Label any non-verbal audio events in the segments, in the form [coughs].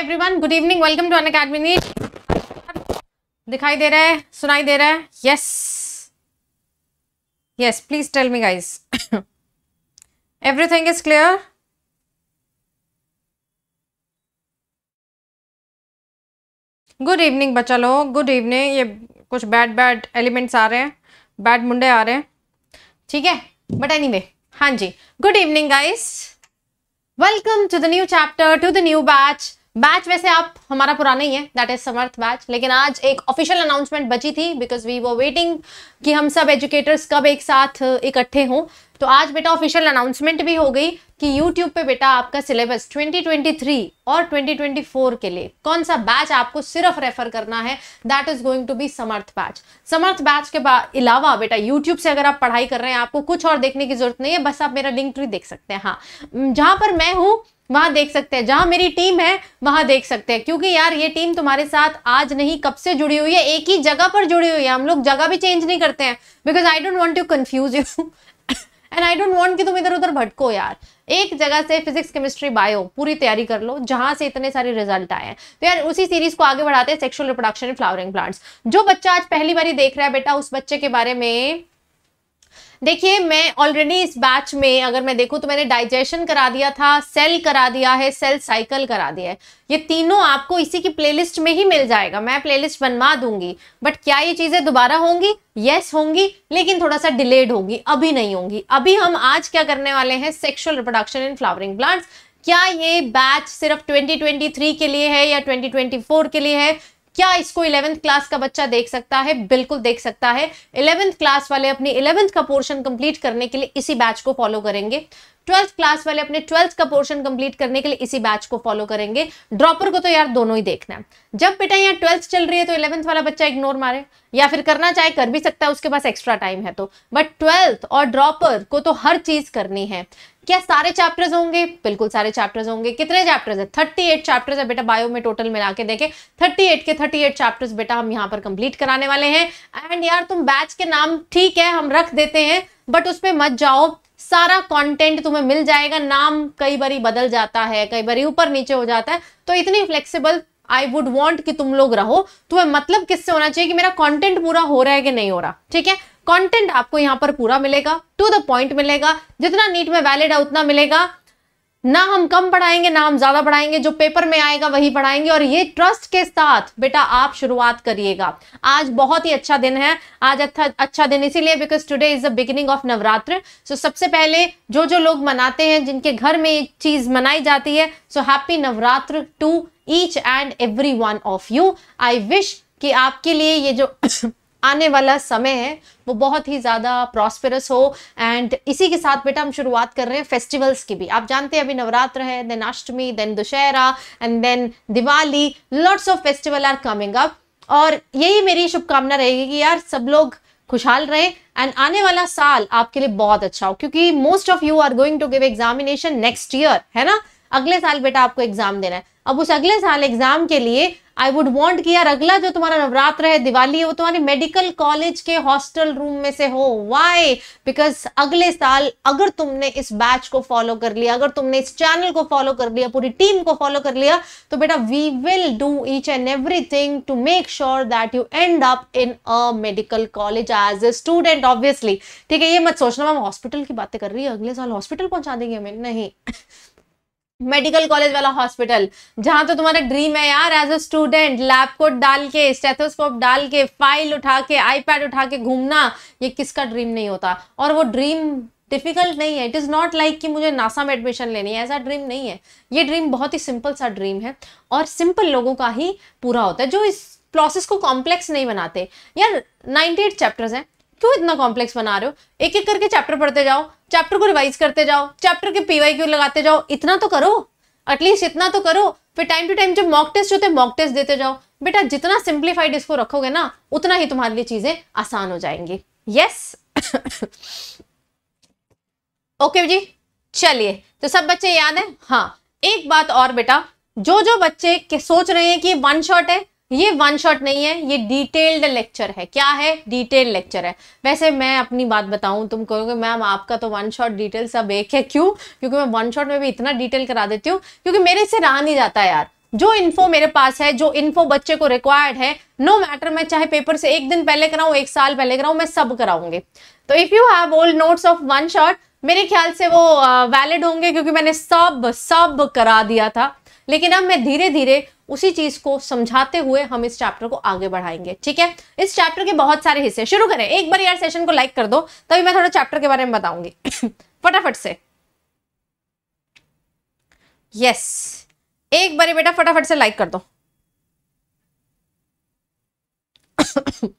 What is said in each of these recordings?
High everyone good evening welcome to Unacademy NEET दिखाई दे रहा है सुनाई दे रहा है yes yes please tell me guys everything is clear good evening बच्चा लोग गुड इवनिंग ये कुछ बैड बैड एलिमेंट्स आ रहे हैं बैड मुंडे आ रहे हैं ठीक है बट एनी वे हाँ जी good evening guys welcome to the new chapter to the new batch batch वैसे आप हमारा पुराना ही है दैट इज समर्थ बैच लेकिन आज एक ऑफिशियल अनाउंसमेंट बची थी बिकॉज वी वो वेटिंग कि हम सब एजुकेटर्स कब एक साथ इकट्ठे हों तो आज बेटा ऑफिशियल अनाउंसमेंट भी हो गई कि यूट्यूब पे बेटा आपका सिलेबस 2023 और 2024 के लिए कौन सा बैच आपको सिर्फ रेफर करना है that is going to be Samarth batch Samarth batch के अलावा बेटा YouTube से अगर आप पढ़ाई कर रहे हैं आपको कुछ और देखने की जरूरत नहीं है बस आप मेरा लिंक ट्री देख सकते हैं हाँ जहां पर मैं हूँ वहां देख सकते हैं जहां मेरी टीम है वहां देख सकते हैं क्योंकि यार ये टीम तुम्हारे साथ आज नहीं कब से जुड़ी हुई है एक ही जगह पर जुड़ी हुई है हम लोग जगह भी चेंज नहीं करते हैं because I don't want to confuse you and I don't want कि तुम इधर उधर भटको यार एक जगह से फिजिक्स केमिस्ट्री बायो पूरी तैयारी कर लो जहां से इतने सारे रिजल्ट आए हैं तो यार उसी सीरीज को आगे बढ़ाते हैं सेक्शुअल रिप्रोडक्शन फ्लावरिंग प्लांट्स जो बच्चा आज पहली बार देख रहा है बेटा उस बच्चे के बारे में देखिए मैं ऑलरेडी इस बैच में अगर मैं देखूं तो मैंने डाइजेशन करा दिया था सेल करा दिया है सेल साइकिल करा दिया है ये तीनों आपको इसी की प्लेलिस्ट में ही मिल जाएगा मैं प्लेलिस्ट बनवा दूंगी बट क्या ये चीज़ें दोबारा होंगी यस होंगी लेकिन थोड़ा सा डिलेड होंगी अभी नहीं होंगी अभी हम आज क्या करने वाले हैं sexual reproduction in flowering plants क्या ये बैच सिर्फ 2023 के लिए है या 2024 के लिए है क्या इसको इलेवेंथ क्लास का बच्चा देख सकता है बिल्कुल देख सकता है इलेवेंथ क्लास वाले अपने इलेवेंथ का पोर्शन कंप्लीट करने के लिए इसी बैच को फॉलो करेंगे ट्वेल्थ क्लास वाले अपने ट्वेल्थ का पोर्शन कंप्लीट करने के लिए इसी बैच को फॉलो करेंगे ड्रॉपर को तो यार दोनों ही देखना है जब बेटा यहाँ ट्वेल्थ चल रही है तो इलेवंथ वाला बच्चा इग्नोर मारे या फिर करना चाहे कर भी सकता है उसके पास एक्स्ट्रा टाइम है तो बट ट्वेल्थ और ड्रॉपर को तो हर चीज करनी है क्या सारे चैप्टर्स होंगे बिल्कुल सारे चैप्टर्स होंगे कितने चैप्टर्स है थर्टी एट चैप्टर्स है बेटा बायो में टोटल मिला के देखें थर्टी एट के थर्टी एट चैप्टर्स बेटा हम यहाँ पर कंप्लीट कराने वाले हैं एंड यार तुम बैच के नाम ठीक है हम रख देते हैं बट उस पर मत जाओ सारा कंटेंट तुम्हें मिल जाएगा नाम कई बार बदल जाता है कई बार ऊपर नीचे हो जाता है तो इतनी फ्लेक्सिबल आई वुड वॉन्ट कि तुम लोग रहो तुम्हें मतलब किससे होना चाहिए कि मेरा कंटेंट पूरा हो रहा है कि नहीं हो रहा ठीक है कंटेंट आपको यहां पर पूरा मिलेगा टू द पॉइंट मिलेगा जितना नीट में वैलिड है उतना मिलेगा ना हम कम पढ़ाएंगे ना हम ज्यादा पढ़ाएंगे जो पेपर में आएगा वही पढ़ाएंगे और ये ट्रस्ट के साथ बेटा आप शुरुआत करिएगा आज बहुत ही अच्छा दिन है आज अच्छा अच्छा दिन इसीलिए because today is the beginning of Navratra so सबसे पहले जो जो लोग मनाते हैं जिनके घर में ये चीज मनाई जाती है so happy Navratra to each and every of you I wish कि आपके लिए ये जो आने वाला समय है वो बहुत ही ज़्यादा प्रॉस्पेरस हो एंड इसी के साथ बेटा हम शुरुआत कर रहे हैं फेस्टिवल्स की भी आप जानते हैं अभी नवरात्र है then Ashtami then Dussehra and then Diwali lots of festival are coming up और यही मेरी शुभकामना रहेगी कि यार सब लोग खुशहाल रहे एंड आने वाला साल आपके लिए बहुत अच्छा हो क्योंकि most of you are going to give examination next year है ना अगले साल बेटा आपको एग्जाम देना है अब उस अगले साल एग्जाम के लिए आई वुड वॉन्ट कि यार अगला जो तुम्हारा नवरात्र है दिवाली है वो तुम्हारे मेडिकल कॉलेज के हॉस्टल रूम में से हो वाई बिकॉज अगले साल अगर तुमने इस बैच को फॉलो कर लिया अगर तुमने इस चैनल को फॉलो कर लिया पूरी टीम को फॉलो कर लिया तो बेटा we will do each and every thing to make sure that you end up in a medical college as a student obviously ठीक है ये मत सोचना मैम हॉस्पिटल की बातें कर रही है अगले साल हॉस्पिटल पहुंचा देंगे हमें नहीं मेडिकल कॉलेज वाला हॉस्पिटल जहां तो तुम्हारा ड्रीम है यार as a student lab coat डाल के स्टेथोस्कोप डाल के फाइल उठा के आईपैड उठा के घूमना ये किसका ड्रीम नहीं होता और वो ड्रीम डिफिकल्ट नहीं है इट इज़ नॉट लाइक कि मुझे नासा में एडमिशन लेनी है ऐसा ड्रीम नहीं है ये ड्रीम बहुत ही सिंपल सा ड्रीम है और सिंपल लोगों का ही पूरा होता है जो इस प्रोसेस को कॉम्प्लेक्स नहीं बनाते यार नाइन्टी एट चैप्टर्स हैं क्यों इतना कॉम्प्लेक्स बना रहे हो एक एक करके चैप्टर पढ़ते जाओ चैप्टर को रिवाइज करते जाओ चैप्टर के पीवाई क्यू लगाते जाओ इतना तो करो एटलीस्ट इतना तो करो फिर टाइम टू टाइम जब मॉक टेस्ट होते हैं मॉक टेस्ट देते जाओ बेटा जितना सिंप्लीफाइड इसको रखोगे ना उतना ही तुम्हारे लिए चीजें आसान हो जाएंगी यस ओके [coughs] जी चलिए तो सब बच्चे याद है हाँ एक बात और बेटा जो जो बच्चे के सोच रहे हैं कि वन शॉट है ये वन शॉट नहीं है ये डिटेल्ड लेक्चर है क्या है डिटेल लेक्चर है वैसे मैं अपनी बात बताऊं तुम कहोगे मैम आपका तो वन शॉट डिटेल सब एक है क्यों क्योंकि मैं वन शॉट में भी इतना डिटेल करा देती हूँ क्योंकि मेरे से रहा नहीं जाता यार जो इन्फो मेरे पास है जो इन्फो बच्चे को रिक्वायर्ड है नो no मैटर मैं चाहे पेपर से एक दिन पहले कराऊं एक साल पहले कराऊं मैं सब कराऊंगी तो if you have old notes of one shot मेरे ख्याल से वो वैलिड होंगे क्योंकि मैंने सब सब करा दिया था लेकिन अब मैं धीरे धीरे उसी चीज को समझाते हुए हम इस चैप्टर को आगे बढ़ाएंगे ठीक है इस चैप्टर के बहुत सारे हिस्से शुरू करें एक बार यार सेशन को लाइक कर दो तभी मैं थोड़ा चैप्टर के बारे में बताऊंगी [coughs] फटाफट से यस एक बार बेटा फटाफट से लाइक कर दो [coughs]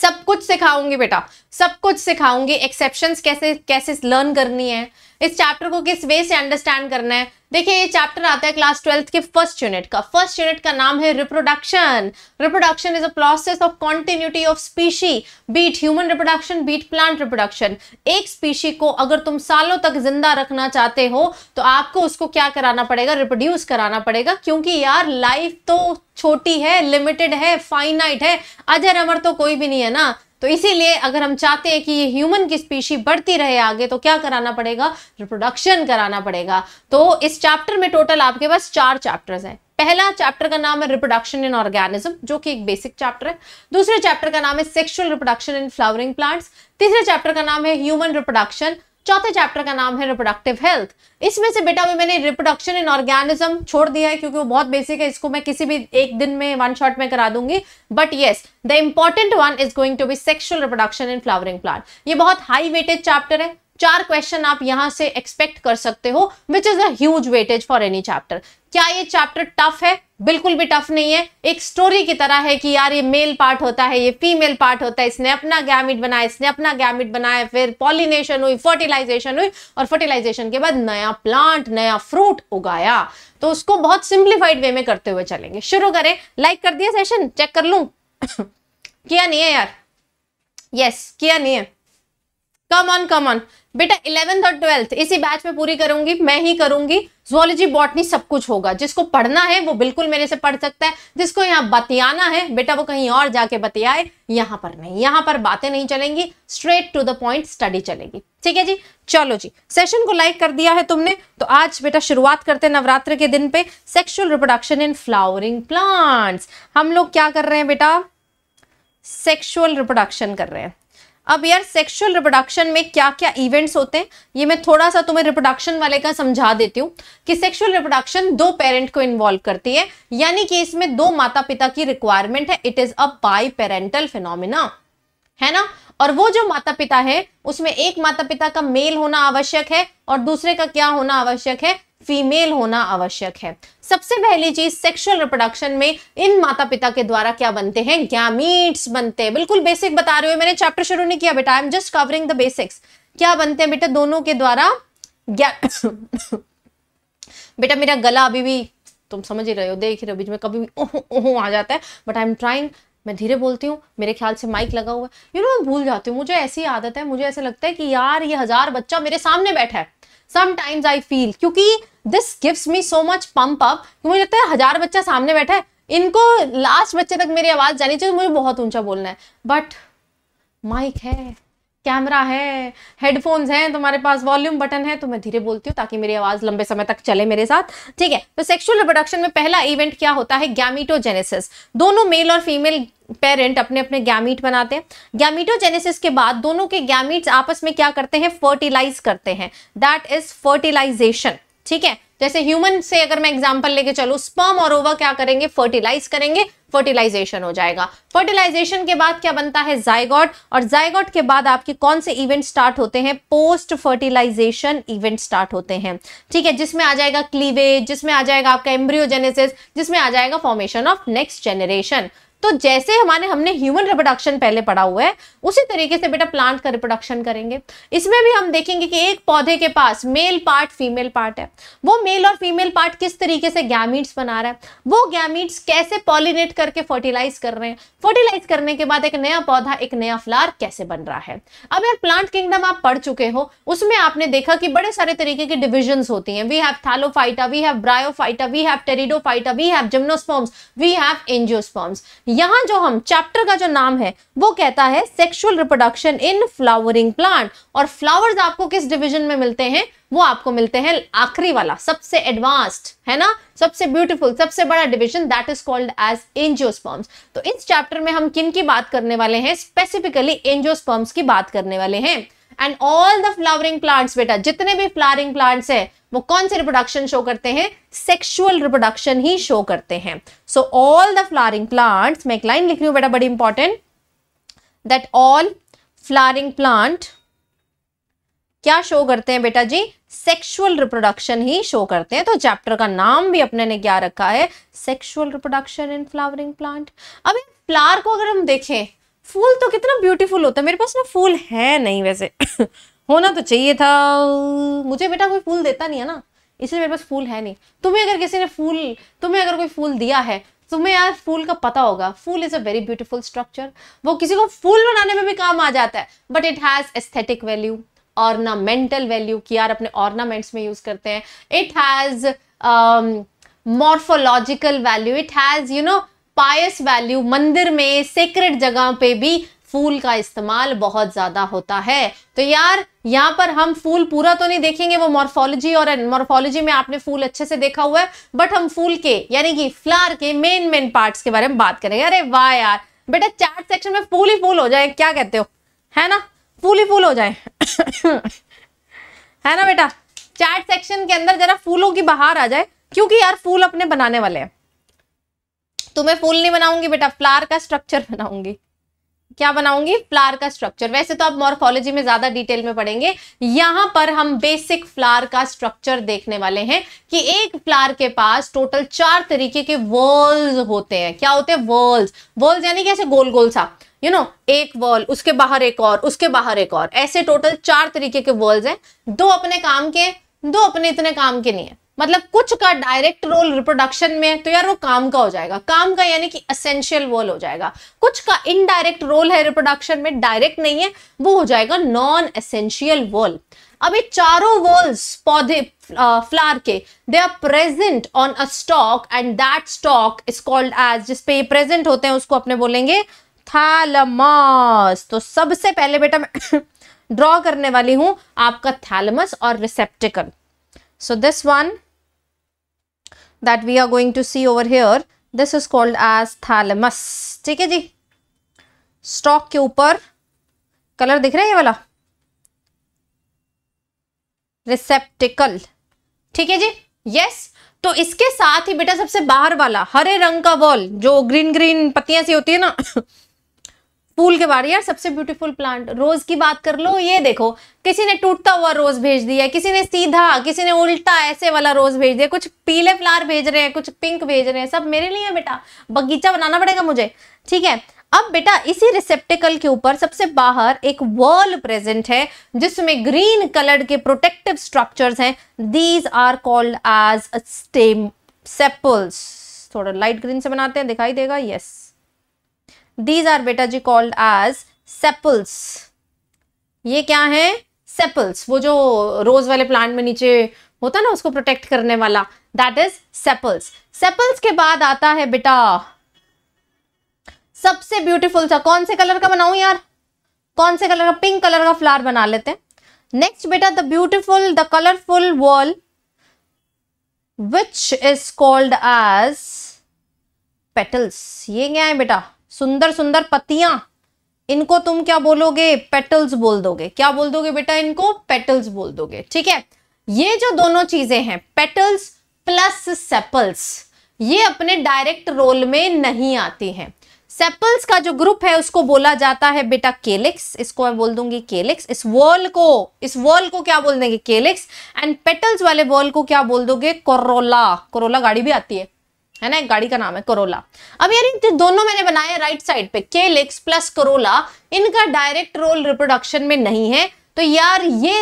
सब कुछ सिखाऊंगी बेटा सब कुछ सिखाऊंगी एक्सेप्शन कैसे कैसे लर्न करनी है इस चैप्टर को किस वे से अंडरस्टैंड करना है देखिए ये चैप्टर आता है क्लास ट्वेल्थ के फर्स्ट यूनिट का फर्स्ट यूनिट का नाम है reproduction reproduction is a process of continuity of species be it human reproduction be it plant reproduction एक स्पीशी को अगर तुम सालों तक जिंदा रखना चाहते हो तो आपको उसको क्या कराना पड़ेगा रिप्रोड्यूस कराना पड़ेगा क्योंकि यार लाइफ तो छोटी है लिमिटेड है फाइनाइट है अजर अमर तो कोई भी नहीं है ना तो इसीलिए अगर हम चाहते हैं कि ये ह्यूमन की स्पीशी बढ़ती रहे आगे तो क्या कराना पड़ेगा रिप्रोडक्शन कराना पड़ेगा तो इस चैप्टर में टोटल आपके पास चार चैप्टर्स हैं पहला चैप्टर का नाम है रिप्रोडक्शन इन ऑर्गेनिज्म जो कि एक बेसिक चैप्टर है दूसरे चैप्टर का नाम है sexual reproduction in flowering plants तीसरे चैप्टर का नाम है ह्यूमन रिप्रोडक्शन चौथे चैप्टर का नाम है रिप्रोडक्टिव हेल्थ इसमें से बेटा में मैंने रिप्रोडक्शन इन ऑर्गेनिज्म छोड़ दिया है क्योंकि वो बहुत बेसिक है इसको मैं किसी भी एक दिन में वन शॉट में करा दूंगी but yes the important one is going to be sexual reproduction in flowering plant ये बहुत हाई वेटेज चैप्टर है चार क्वेश्चन आप यहां से एक्सपेक्ट कर सकते हो which is as weightage for any chapter क्या ये चैप्टर टफ है बिल्कुल भी टफ नहीं है एक स्टोरी की तरह है कि यार ये मेल पार्ट होता है ये फीमेल पार्ट होता है इसने अपना गैमिट बनाया इसने अपना गैमिट बनाया फिर पॉलिनेशन हुई फर्टिलाइजेशन हुई और फर्टिलाइजेशन के बाद नया प्लांट नया फ्रूट उगाया तो उसको बहुत सिंप्लीफाइड वे में करते हुए चलेंगे शुरू करें लाइक कर दिया सेशन चेक कर लू [coughs] किया नहीं है यार यस किया नहीं है कम ऑन कम ऑन बेटा इलेवेंथ और ट्वेल्थ इसी बैच में पूरी करूंगी मैं ही करूंगी जोलॉजी बॉटनी सब कुछ होगा जिसको पढ़ना है वो बिल्कुल मेरे से पढ़ सकता है जिसको यहाँ बतियाना है बेटा वो कहीं और जाके बतियाए यहाँ पर नहीं यहाँ पर बातें नहीं चलेंगी straight to the point study चलेगी ठीक है जी चलो जी सेशन को लाइक कर दिया है तुमने तो आज बेटा शुरुआत करते हैं नवरात्र के दिन पे sexual reproduction in flowering plants हम लोग क्या कर रहे हैं बेटा सेक्शुअल रिप्रोडक्शन कर रहे हैं अब यार सेक्सुअल रिप्रोडक्शन में क्या क्या इवेंट्स होते हैं ये मैं थोड़ा सा तुम्हें रिप्रोडक्शन वाले का समझा देती हूँ कि सेक्सुअल रिप्रोडक्शन दो पेरेंट को इन्वॉल्व करती है यानी कि इसमें दो माता पिता की रिक्वायरमेंट है it is a biparental phenomena है ना और वो जो माता पिता है उसमें एक माता पिता का मेल होना आवश्यक है और दूसरे का क्या होना आवश्यक है फीमेल होना आवश्यक है सबसे पहली चीज सेक्सुअल रिप्रोडक्शन में इन माता पिता के द्वारा क्या बनते हैं गैमीट्स बनते हैं बिल्कुल बेसिक बता रहे हो मैंने चैप्टर शुरू नहीं किया बेटा I am just covering the basics क्या बनते हैं बेटा दोनों के द्वारा [coughs] बेटा मेरा गला अभी भी तुम समझ ही रहे हो देख रहे हो बीच में कभी भी ओह ओह आ जाता है बट आई एम ट्राइंग मैं धीरे बोलती हूँ मेरे ख्याल से माइक लगा हुआ है यू नो मैं भूल जाती हूँ मुझे ऐसी आदत है मुझे ऐसा लगता है कि यार ये हजार बच्चा मेरे सामने बैठा है समटाइम्स आई फील क्योंकि this gives me so much pump up मुझे लगता है हजार बच्चा सामने बैठा है इनको लास्ट बच्चे तक मेरी आवाज़ जानी चाहिए मुझे बहुत ऊंचा बोलना है बट माइक है कैमरा है हेडफोन्स हैं तुम्हारे पास वॉल्यूम बटन है तो मैं धीरे बोलती हूँ ताकि मेरी आवाज़ लंबे समय तक चले मेरे साथ ठीक है तो सेक्सुअल रिप्रोडक्शन में पहला इवेंट क्या होता है गैमिटोजेनेसिस दोनों मेल और फीमेल पेरेंट अपने अपने गैमिट बनाते हैं गैमिटोजेनेसिस के बाद दोनों के गैमिट आपस में क्या करते हैं फर्टिलाइज करते हैं दैट इज फर्टिलाइजेशन ठीक है जैसे ह्यूमन से अगर मैं एग्जाम्पल लेके चलू स्पर्म और ओवा क्या करेंगे फर्टिलाइज करेंगे फर्टिलाइजेशन हो जाएगा फर्टिलाइजेशन के बाद क्या बनता है जायगॉट और जायगॉट के बाद आपके कौन से इवेंट स्टार्ट होते हैं पोस्ट फर्टिलाइजेशन इवेंट स्टार्ट होते हैं ठीक है जिसमें आ जाएगा क्लीवेज जिसमें आ जाएगा आपका एम्ब्रियोजेनेसिस जिसमें आ जाएगा फॉर्मेशन ऑफ नेक्स्ट जनरेशन तो जैसे हमारे हमने ह्यूमन रिप्रोडक्शन पहले पढ़ा हुआ है उसी तरीके से बेटा प्लांट का रिप्रोडक्शन करेंगे इसमें भी हम देखेंगे कि एक पौधे के पास मेल पार्ट फीमेल पार्ट है वो मेल और फीमेल पार्ट किस तरीके से गैमीट्स बना रहा है वो गैमीट्स कैसे पॉलिनेट करके फर्टिलाइज कर रहे हैं फर्टिलाइज करने के बाद एक नया पौधा एक नया फ्लार कैसे बन रहा है अब यार प्लांट किंगडम आप पढ़ चुके हो उसमें आपने देखा कि बड़े सारे तरीके की डिविजन होती है we have thallophyta we have bryophyta we have pteridophyta we have gymnosperms we have angiosperms यहाँ जो हम चैप्टर का जो नाम है वो कहता है sexual reproduction in flowering plant और फ्लावर्स आपको किस डिविजन में मिलते हैं वो आपको मिलते हैं आखिरी वाला सबसे एडवांस्ड है ना सबसे ब्यूटीफुल सबसे बड़ा division that is called as angiosperms तो इस चैप्टर में हम किन की बात करने वाले हैं स्पेसिफिकली एंजियोस्पर्म्स की बात करने वाले हैं and all the flowering plants बेटा जितने भी फ्लावरिंग प्लांट्स है वो कौन से रिप्रोडक्शन शो करते हैं सेक्सुअल रिप्रोडक्शन ही शो करते हैं so all the flowering plants मैं एक लाइन लिख रही हूँ बेटा बड़ी important that all flowering plant क्या शो करते हैं बेटा जी सेक्सुअल रिप्रोडक्शन ही शो करते हैं तो चैप्टर का नाम भी अपने ने क्या रखा है sexual reproduction in flowering plant अब फ्लावर को अगर हम देखें फूल तो कितना ब्यूटीफुल होता है मेरे पास ना फूल है नहीं वैसे होना तो चाहिए था मुझे बेटा कोई फूल देता नहीं है ना इसलिए मेरे पास फूल है नहीं तुम्हें अगर किसी ने फूल तुम्हें अगर कोई फूल दिया है तुम्हें यार फूल का पता होगा फूल is a very beautiful structure वो किसी को फूल बनाने में भी काम आ जाता है but it has aesthetic value ornamental value कि यार अपने ऑर्नामेंट्स में यूज करते हैं it has morphological value it has you know pious value मंदिर में सेक्रेट जगह पे भी फूल का इस्तेमाल बहुत ज्यादा होता है तो यार यहाँ पर हम फूल पूरा तो नहीं देखेंगे वो मॉर्फोलॉजी और मॉर्फोलॉजी में आपने फूल अच्छे से देखा हुआ है बट हम फूल के यानी कि फ्लावर के मेन मेन पार्ट्स के बारे में बात करेंगे अरे वाह यार बेटा चार्ट सेक्शन में फूल ही फूल हो जाए क्या कहते हो है ना फूल ही फूल हो जाए [coughs] है ना बेटा चार्ट सेक्शन के अंदर जरा फूलों की बाहर आ जाए क्योंकि यार फूल अपने बनाने वाले हैं तुम्हें तो फूल नहीं बनाऊंगी बेटा फ्लावर का स्ट्रक्चर बनाऊंगी क्या बनाऊंगी फ्लार का स्ट्रक्चर वैसे तो आप मॉर्फोलॉजी में ज्यादा डिटेल में पढ़ेंगे यहां पर हम बेसिक फ्लार का स्ट्रक्चर देखने वाले हैं कि एक फ्लार के पास टोटल चार तरीके के वॉल्स होते हैं क्या होते हैं वॉल्स वॉल्स यानी कि ऐसे गोल गोल सा यू you नो know, एक वॉल उसके बाहर एक और उसके बाहर एक और ऐसे टोटल चार तरीके के वॉल्स हैं दो अपने काम के दो अपने इतने काम के नहीं है मतलब कुछ का डायरेक्ट रोल रिप्रोडक्शन में तो यार वो काम का हो जाएगा काम का यानी कि असेंशियल रोल हो जाएगा कुछ का इनडायरेक्ट रोल है रिप्रोडक्शन में डायरेक्ट नहीं है वो हो जाएगा नॉन असेंशियल वॉल अभी चारों वोल्स पौधे फ्लावर के they are present on a stalk and that stalk is called as जिसपे ये प्रेजेंट होते हैं उसको अपने बोलेंगे थैलमस तो सबसे पहले बेटा मैं ड्रॉ [coughs] करने वाली हूं आपका थैलमस और receptacle so this one that we are going to see over here this is called as thalamus ठीक है जी स्टॉक के ऊपर कलर दिख रहा है ये वाला रिसेप्टिकल ठीक है जी यस yes. तो इसके साथ ही बेटा सबसे बाहर वाला हरे रंग का वॉल जो ग्रीन ग्रीन पत्तियां सी होती है ना फूल के बारे यार सबसे ब्यूटीफुल प्लांट रोज की बात कर लो ये देखो किसी ने टूटता हुआ रोज भेज दिया किसी ने सीधा किसी ने उल्टा ऐसे वाला रोज भेज दिया कुछ पीले फ्लावर भेज रहे हैं कुछ पिंक भेज रहे हैं सब मेरे लिए बेटा बगीचा बनाना पड़ेगा मुझे ठीक है अब बेटा इसी रिसेप्टिकल के ऊपर सबसे बाहर एक वॉल प्रेजेंट है जिसमें ग्रीन कलर के प्रोटेक्टिव स्ट्रक्चर्स हैं these are called as stem sepals थोड़ा लाइट ग्रीन से बनाते हैं दिखाई देगा यस yes. दीज आर बेटा जी कॉल्ड एज सेपल्स ये क्या है सेपल्स वो जो रोज वाले प्लांट में नीचे होता है ना उसको प्रोटेक्ट करने वाला दैट इज सेपल्स सेपल्स के बाद आता है बेटा सबसे ब्यूटीफुल सा कौन से कलर का बनाऊं यार कौन से कलर का पिंक कलर का फ्लावर बना लेते हैं नेक्स्ट बेटा the beautiful the colourful whorl which is called as petals ये क्या है बेटा सुंदर सुंदर पत्तियां इनको तुम क्या बोलोगे पेटल्स बोल दोगे क्या बोल दोगे बेटा इनको पेटल्स बोल दोगे ठीक है ये जो दोनों चीजें हैं पेटल्स प्लस सेपल्स ये अपने डायरेक्ट रोल में नहीं आती हैं सेपल्स का जो ग्रुप है उसको बोला जाता है बेटा केलिक्स इसको मैं बोल दूंगी केलिक्स इस वॉल को इस वॉल को क्या बोल देंगे केलिक्स एंड पेटल्स वाले वॉल को क्या बोल दोगे कोरोला कोरोला गाड़ी भी आती है है ना एक गाड़ी का नाम है करोला अब यार दोनों मैंने बनाया राइट साइड पे के लेक्स प्लस करोला इनका डायरेक्ट रोल रिप्रोडक्शन में नहीं है तो यार ये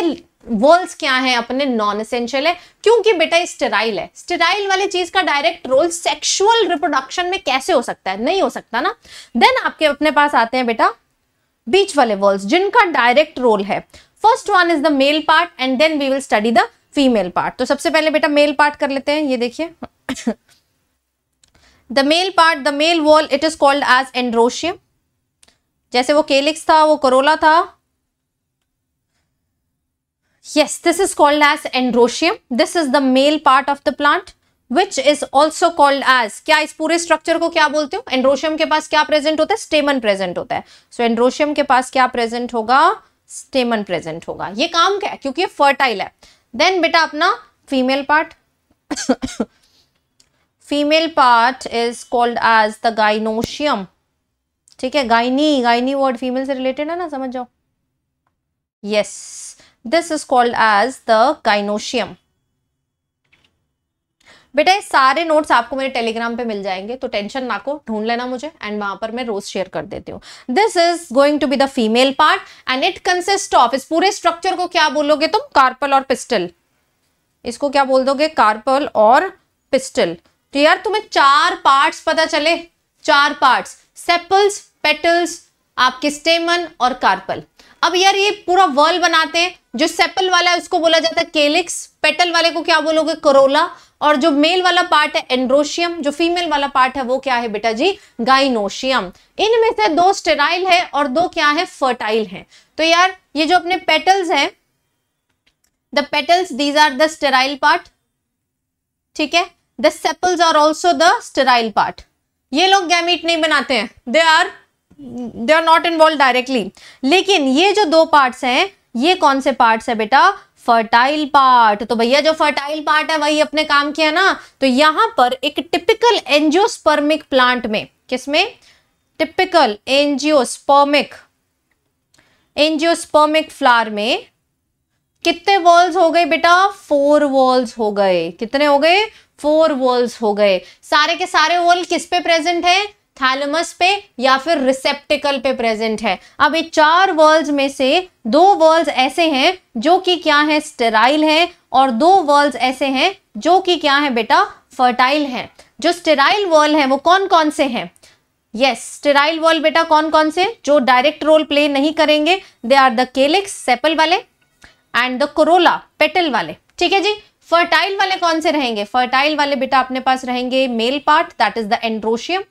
वर्ल्स क्या है अपने नॉन एसेंशियल है क्योंकि बेटा स्टेराइल है स्टेराइल वाले चीज का डायरेक्ट रोल सेक्सुअल रिप्रोडक्शन में कैसे हो सकता है नहीं हो सकता ना देन आपके अपने पास आते हैं बेटा बीच वाले वर्ल्स जिनका डायरेक्ट रोल है first one is the male part and then we will study the female part तो सबसे पहले बेटा मेल पार्ट कर लेते हैं ये देखिए the male part the male whorl it is called as androecium जैसे वो केलिक्स था वो करोला था yes this is called as androsium this is the male part of the plant which is also called as क्या इस पूरे structure को क्या बोलते हो एंड्रोशियम के पास क्या प्रेजेंट होता है स्टेमन प्रेजेंट होता है सो so, एंड्रोशियम के पास क्या प्रेजेंट होगा स्टेमन प्रेजेंट होगा ये काम क्या है क्योंकि ये फर्टाइल है देन बेटा अपना female part female part is called as the gynoecium ठीक है गाइनी गाइनी वर्ड फीमेल से रिलेटेड है ना समझ जाओ yes this is called as the gynoecium बेटा ये सारे नोट्स आपको मेरे टेलीग्राम पे मिल जाएंगे तो टेंशन ना को ढूंढ लेना मुझे एंड वहां पर मैं रोज शेयर कर देती हूँ this is going to be the female part and it consist of इस पूरे स्ट्रक्चर को क्या बोलोगे तुम कार्पल और पिस्टल इसको क्या बोल दोगे कार्पल और पिस्टल तो यार तुम्हें चार पार्ट्स पता चले चार पार्ट्स सेपल्स पेटल्स आपके स्टेमन और कार्पल अब यार ये पूरा वर्ल बनाते हैं जो सेपल वाला है उसको बोला जाता है केलिक्स पेटल वाले को क्या बोलोगे करोला और जो मेल वाला पार्ट है एंड्रोशियम जो फीमेल वाला पार्ट है वो क्या है बेटा जी गाइनोशियम इनमें से दो स्टेराइल है और दो क्या है फर्टाइल है तो यार ये जो अपने पेटल्स है the petals these are the sterile part ठीक है the sepals are also the sterile part ये लोग गैमिट नहीं बनाते हैं they are they are not involve directly लेकिन ये जो दो पार्ट्स हैं ये कौन से पार्ट्स है बेटा फर्टाइल पार्ट तो भैया जो फर्टाइल पार्ट है वही अपने काम किया ना तो यहां पर एक टिपिकल एंजियोस्पर्मिक प्लांट में किसमें टिपिकल एंजियोस्पर्मिक एंजियोस्पर्मिक फ्लावर में कितने वॉल्स हो गए बेटा फोर वॉल्स हो गए कितने हो गए फोर वॉल्स हो गए सारे के सारे वॉल किस पे प्रेजेंट है थैलमस पे या फिर रिसेप्टिकल पे प्रेजेंट है अब ये चार वॉल्स में से दो वॉल्स ऐसे हैं जो कि क्या है स्टेराइल है और दो वॉल्स ऐसे हैं जो कि क्या है बेटा फर्टाइल है जो स्टेराइल वॉल है वो कौन कौन से हैं यस स्टेराइल वॉल बेटा कौन कौन से जो डायरेक्ट रोल प्ले नहीं करेंगे they are the calyx sepal वाले एंड द कोरोला पेटल वाले ठीक है जी फर्टाइल वाले कौन से रहेंगे फर्टाइल वाले बेटा अपने पास रहेंगे male part that is the androecium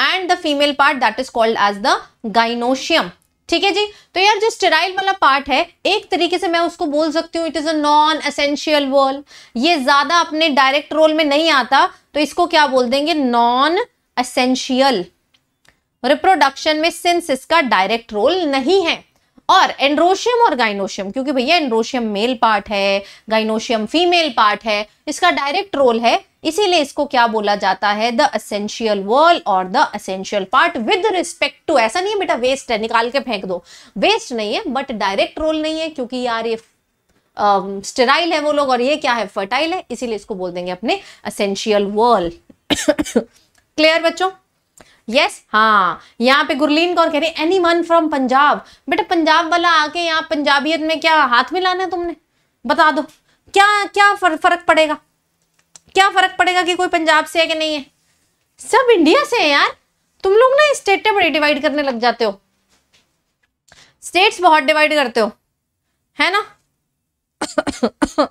and the female part that is called as the gynoecium ठीक है जी तो यार जो स्टेराइल वाला पार्ट है एक तरीके से मैं उसको बोल सकती हूँ it is a non essential whorl ये ज्यादा अपने डायरेक्ट रोल में नहीं आता तो इसको क्या बोल देंगे नॉन असेंशियल रिप्रोडक्शन में सिंस इसका डायरेक्ट रोल नहीं है और एंड्रोशियम और गाइनोशियम क्योंकि भैया एंड्रोशियम मेल पार्ट है गाइनोशियम फीमेल पार्ट है इसका डायरेक्ट रोल है इसीलिए इसको क्या बोला जाता है द असेंशियल वर्ल और the essential part with respect to ऐसा नहीं है बेटा वेस्ट है निकाल के फेंक दो वेस्ट नहीं है बट डायरेक्ट रोल नहीं है क्योंकि यार ये स्टेराइल um, है वो लोग और ये क्या है फर्टाइल है इसीलिए इसको बोल देंगे अपने असेंशियल वर्ल क्लियर बच्चों यस हाँ यहाँ पे गुरलीन कौर कह रही है एनी वन फ्रॉम पंजाब बेटा पंजाब वाला आके यहाँ पंजाबियत में क्या हाथ मिलाना है तुमने बता दो क्या क्या फर, फर्क पड़ेगा क्या फर्क पड़ेगा कि कोई पंजाब से है कि नहीं है सब इंडिया से है यार तुम लोग ना स्टेट बड़े डिवाइड करने लग जाते हो स्टेट्स बहुत डिवाइड करते हो है ना [coughs]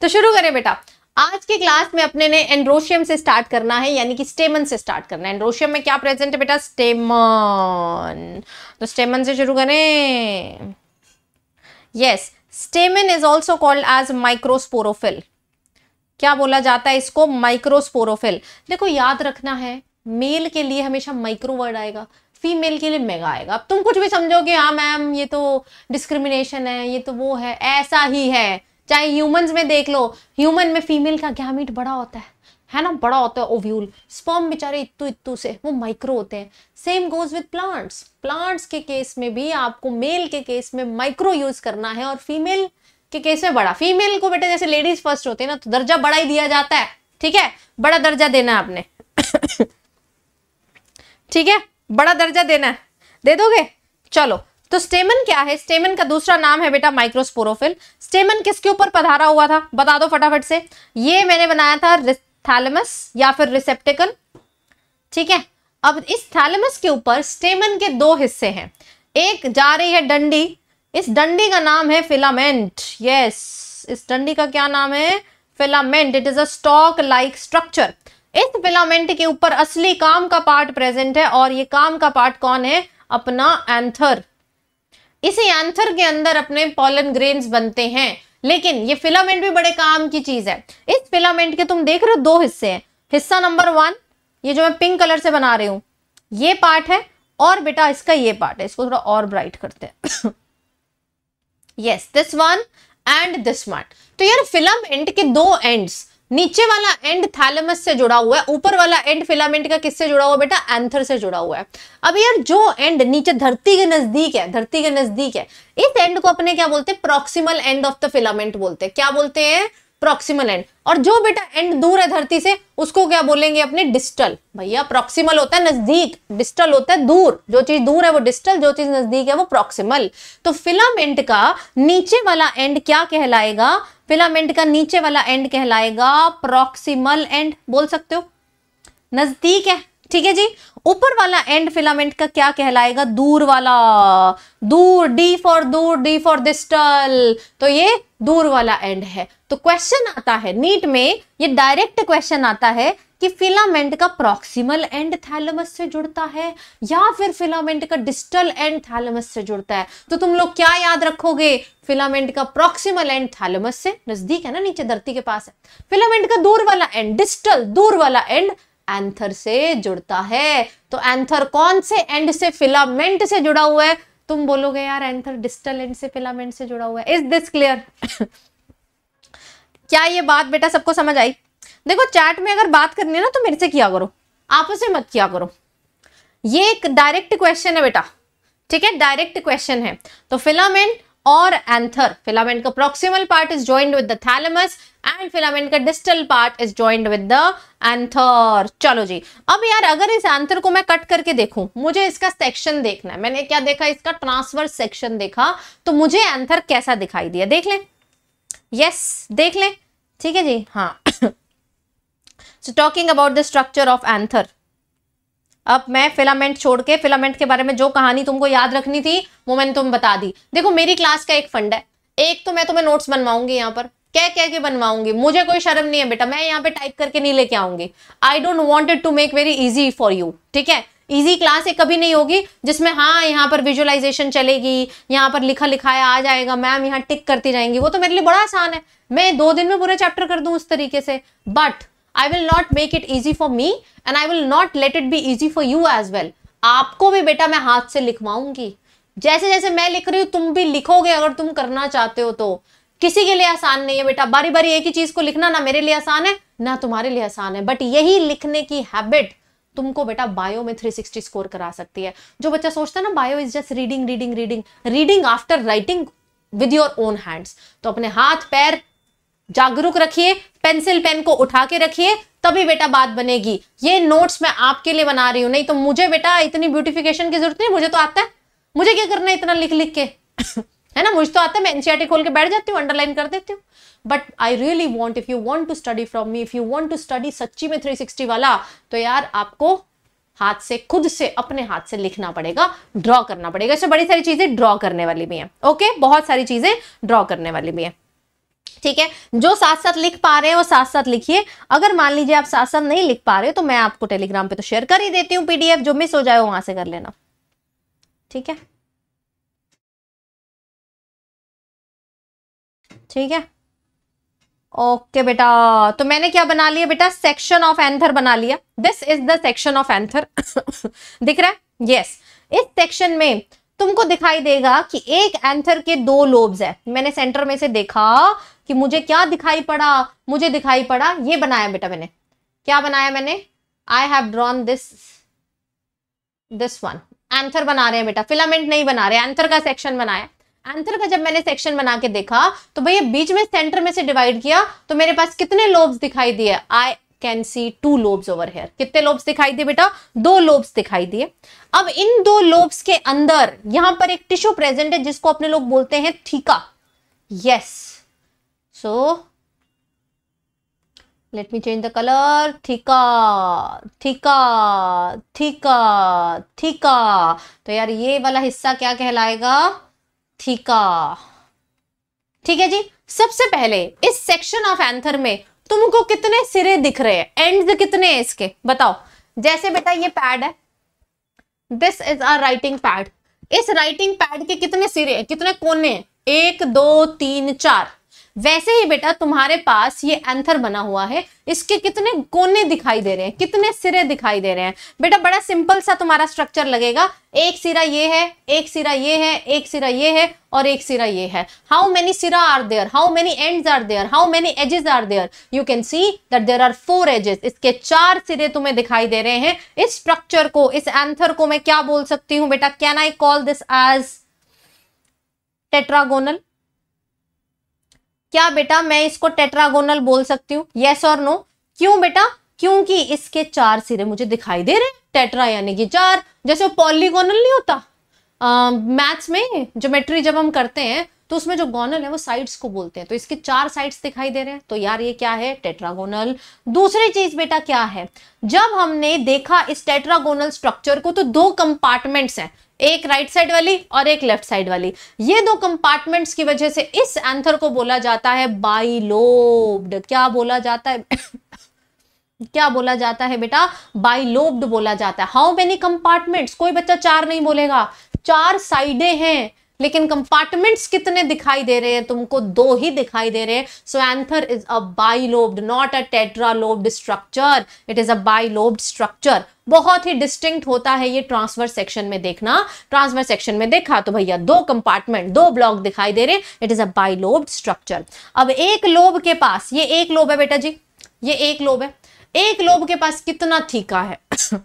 तो शुरू करें बेटा आज के क्लास में अपने ने एंड्रोशियम से स्टार्ट करना है यानी कि स्टेमन से स्टार्ट करना है एंड्रोशियम में क्या प्रेजेंट है बेटा स्टेमन तो स्टेमन से शुरू करें yes stamen is also called as microsporophyll क्या बोला जाता है इसको माइक्रोस्पोरोफिल देखो याद रखना है मेल के लिए हमेशा माइक्रो वर्ड आएगा फीमेल के लिए मेगा आएगा अब तुम कुछ भी समझोगे हाँ मैम ये तो डिस्क्रिमिनेशन है ये तो वो है ऐसा ही है चाहे ह्यूमंस में देख लो ह्यूमन में फीमेल का गैमिट बड़ा होता है है ना बड़ा होता है ओव्यूल स्पर्म बेचारे इतू इतू से वो माइक्रो होते हैं same goes with plants plants के केस में भी आपको मेल के केस में माइक्रो यूज करना है और फीमेल के केस में बड़ा फीमेल को बेटे जैसे लेडीज फर्स्ट होते हैं ना तो दर्जा बड़ा ही दिया जाता है ठीक है बड़ा दर्जा देना है आपने [coughs] ठीक है बड़ा दर्जा देना है दे दोगे चलो तो स्टेमन क्या है स्टेमन का दूसरा नाम है बेटा माइक्रोस्पोरोफिल स्टेमन किसके ऊपर पधारा हुआ था बता दो फटाफट से ये मैंने बनाया था थैलमस या फिर रिसेप्टिकल ठीक है अब इस थैलमस के ऊपर स्टेमन के दो हिस्से हैं एक जा रही है डंडी इस डंडी का नाम है फिलामेंट यस इस डंडी का क्या नाम है filament it is a stalk like structure इस फिलामेंट के ऊपर असली काम का पार्ट प्रेजेंट है और ये काम का पार्ट कौन है अपना एंथर इसी आंथर के अंदर अपने पॉलन ग्रेन्स बनते हैं लेकिन ये फिलामेंट भी बड़े काम की चीज है इस फिलामेंट के तुम देख रहे हो दो हिस्से हैं हिस्सा नंबर वन ये जो मैं पिंक कलर से बना रही हूं ये पार्ट है और बेटा इसका ये पार्ट है इसको थोड़ा और ब्राइट करते हैं yes this one and this one तो यार फिलामेंट के दो एंड्स नीचे वाला एंड थैलेमस से जुड़ा हुआ है ऊपर वाला एंड फिलामेंट का किससे जुड़ा हुआ बेटा एंथर से जुड़ा हुआ है अब यार जो एंड नीचे धरती के नजदीक है धरती के नजदीक है इस एंड को अपने क्या बोलते हैं proximal end of the filament बोलते हैं क्या बोलते हैं प्रॉक्सिमल एंड और जो बेटा एंड दूर है धरती से उसको क्या बोलेंगे अपने डिस्टल भैया प्रॉक्सिमल होता है नजदीक डिस्टल होता है दूर जो चीज दूर है वो डिस्टल जो चीज नजदीक है वो प्रॉक्सिमल तो फिलामेंट का नीचे वाला एंड क्या कहलाएगा फिलामेंट का नीचे वाला एंड कहलाएगा प्रॉक्सिमल एंड बोल सकते हो नजदीक है ठीक है जी ऊपर वाला एंड फिलामेंट का क्या कहलाएगा दूर वाला दूर डी फॉर दूर डी फॉर डिस्टल तो ये दूर वाला एंड है तो क्वेश्चन आता है नीट में ये डायरेक्ट क्वेश्चन आता है कि फिलामेंट का प्रॉक्सिमल एंड थैलमस से जुड़ता है या फिर फिलामेंट का डिस्टल एंड थैलमस से जुड़ता है तो तुम लोग क्या याद रखोगे फिलामेंट का प्रॉक्सिमल एंड थैलमस से नजदीक है ना नीचे धरती के पास है फिलामेंट का दूर वाला एंड डिस्टल दूर वाला एंड एंथर से जुड़ता है तो एंथर कौन से एंड से फिलामेंट से जुड़ा हुआ है तुम बोलोगे यार एंथर डिस्टल एंड से फिलामेंट से जुड़ा हुआ है इज दिस क्लियर क्या ये बात बेटा सबको समझ आई देखो चैट में अगर बात करनी है ना तो मेरे से किया करो आपस में मत किया करो ये एक डायरेक्ट क्वेश्चन है बेटा ठीक है डायरेक्ट क्वेश्चन है तो फिलामेंट और एंथर फिलामेंट का proximal part is joint with the thalamus and filament का distal part is joint with the anther चलो जी अब यार अगर इस एंथर को मैं कट करके देखूं मुझे इसका सेक्शन देखना है मैंने क्या देखा इसका ट्रांसफर सेक्शन देखा तो मुझे एंथर कैसा दिखाई दिया देख लें यस yes, देख लें ठीक है जी हाँ [coughs] so talking about the structure of anther अब मैं फिलामेंट छोड़ के फिलामेंट के बारे में जो कहानी तुमको याद रखनी थी वो मैंने तुम बता दी देखो मेरी क्लास का एक फंड है एक तो मैं तुम्हें नोट्स बनवाऊंगी यहाँ पर कह कह के बनवाऊंगी मुझे कोई शर्म नहीं है बेटा मैं यहाँ पे टाइप करके नहीं लेके आऊंगी I don't want it to make very easy for you ठीक है इजी क्लास एक कभी नहीं होगी जिसमें हाँ यहाँ पर विजुअलाइजेशन चलेगी यहाँ पर लिखा लिखाया आ जाएगा मैम यहाँ टिक करती जाएंगी वो तो मेरे लिए बड़ा आसान है मैं दो दिन में पूरे चैप्टर कर दूं उस तरीके से but I will not make it easy for me and I will not let it be easy for you as well आपको भी बेटा मैं हाथ से लिखवाऊंगी जैसे जैसे मैं लिख रही हूँ तुम भी लिखोगे अगर तुम करना चाहते हो तो किसी के लिए आसान नहीं है बेटा बारी बारी एक ही चीज को लिखना ना मेरे लिए आसान है ना तुम्हारे लिए आसान है बट यही लिखने की हैबिट तुमको बेटा बायो में 360 स्कोर करा सकती है जो बच्चा सोचता है ना bio is just reading reading reading reading after writing with your own hands तो अपने हाथ पैर जागरूक रखिए पेंसिल पेन को उठा के रखिए तभी बेटा बात बनेगी ये नोट्स मैं आपके लिए बना रही हूँ नहीं तो मुझे बेटा इतनी ब्यूटिफिकेशन की जरूरत नहीं मुझे तो आता है मुझे क्या करना है इतना लिख लिख के [laughs] है ना मुझे तो आता है मैं एनसीआरटी खोल के बैठ जाती हूँ अंडरलाइन कर देती हूँ but I really want if you want to study from me if you want to study सच्ची में सिक्सटी वाला तो यार आपको हाथ से खुद से अपने हाथ से लिखना पड़ेगा ड्रॉ करना पड़ेगा इससे बड़ी सारी चीजें ड्रॉ करने वाली भी हैं ओके बहुत सारी चीजें ड्रॉ करने वाली भी हैं ठीक है जो साथ साथ लिख पा रहे हैं वो साथ साथ लिखिए अगर मान लीजिए आप साथ साथ नहीं लिख पा रहे हो तो मैं आपको टेलीग्राम पे तो शेयर कर ही देती हूँ पीडीएफ जो मिस हो जाए वहां से कर लेना ठीक है ठीक है ओके बेटा तो मैंने क्या बना लिया बेटा सेक्शन ऑफ एंथर बना लिया this is the section of anther दिख रहा है यस yes. इस सेक्शन में तुमको दिखाई देगा कि एक एंथर के दो लोब्स है मैंने सेंटर में से देखा कि मुझे क्या दिखाई पड़ा मुझे दिखाई पड़ा ये बनाया बेटा मैंने क्या बनाया मैंने I have drawn this this one anther बना रहे हैं बेटा फिलामेंट नहीं बना रहे एंथर का सेक्शन बनाया एंथर का जब मैंने सेक्शन बना के देखा तो भैया बीच में सेंटर में से डिवाइड किया तो मेरे पास कितने लोब्स दिखाई दिए I can see two lobes over here कितने लोब्स दिखाई दिए बेटा दो लोब्स दिखाई दिए अब इन दो लोब्स के अंदर यहां पर एक टिश्यू प्रेजेंट है जिसको अपने लोग बोलते हैं theca yes so let me change the colour theca theca theca theca तो यार ये वाला हिस्सा क्या कहलाएगा थीका ठीक है जी सबसे पहले इस सेक्शन ऑफ एंथर में तुमको कितने सिरे दिख रहे हैं एंड कितने हैं इसके बताओ जैसे बेटा ये पैड है this is a writing pad इस राइटिंग पैड के कितने सिरे हैं कितने कोने हैं एक दो तीन चार वैसे ही बेटा तुम्हारे पास ये एंथर बना हुआ है इसके कितने कोने दिखाई दे रहे हैं कितने सिरे दिखाई दे रहे हैं बेटा बड़ा सिंपल सा तुम्हारा स्ट्रक्चर लगेगा एक सिरा ये है एक सिरा ये है एक सिरा ये है और एक सिरा ये है हाउ मेनी सिरा are there how many ends are there how many edges are there you can see that there are four edges इसके चार सिरे तुम्हें दिखाई दे रहे हैं इस स्ट्रक्चर को इस एंथर को मैं क्या बोल सकती हूँ बेटा can I call this as tetragonal क्या बेटा मैं इसको टेट्रागोनल बोल सकती हूँ येस और नो क्यों बेटा क्योंकि इसके चार सिरे मुझे दिखाई दे रहे हैं टेट्रा यानी कि चार जैसे वो पॉलीगोनल नहीं होता मैथ्स में ज्योमेट्री जब हम करते हैं तो उसमें जो गोनल है वो साइड्स को बोलते हैं तो इसके चार साइड्स दिखाई दे रहे हैं तो यार ये क्या है टेट्रागोनल दूसरी चीज बेटा क्या है जब हमने देखा इस टेट्रागोनल स्ट्रक्चर को तो दो कंपार्टमेंट्स हैं एक राइट साइड वाली और एक लेफ्ट साइड वाली ये दो कंपार्टमेंट्स की वजह से इस एंथर को बोला जाता है बाइलोब्ड क्या बोला जाता है [coughs] क्या बोला जाता है बेटा बाइलोब्ड बोला जाता है हाउ मेनी कंपार्टमेंट्स कोई बच्चा चार नहीं बोलेगा चार साइडें हैं लेकिन कंपार्टमेंट्स कितने दिखाई दे रहे हैं तुमको दो ही दिखाई दे रहे हैं so anther is a bilobed not a tetralobed structure it is a bilobed structure बहुत ही डिस्टिंक्ट होता है ये ट्रांसफर सेक्शन में देखना ट्रांसफर सेक्शन में देखा तो भैया दो कंपार्टमेंट दो ब्लॉक दिखाई दे रहे it is a bilobed structure अब एक लोब के पास ये एक लोब है बेटा जी ये एक लोब है एक लोब के पास कितना थीका है [coughs]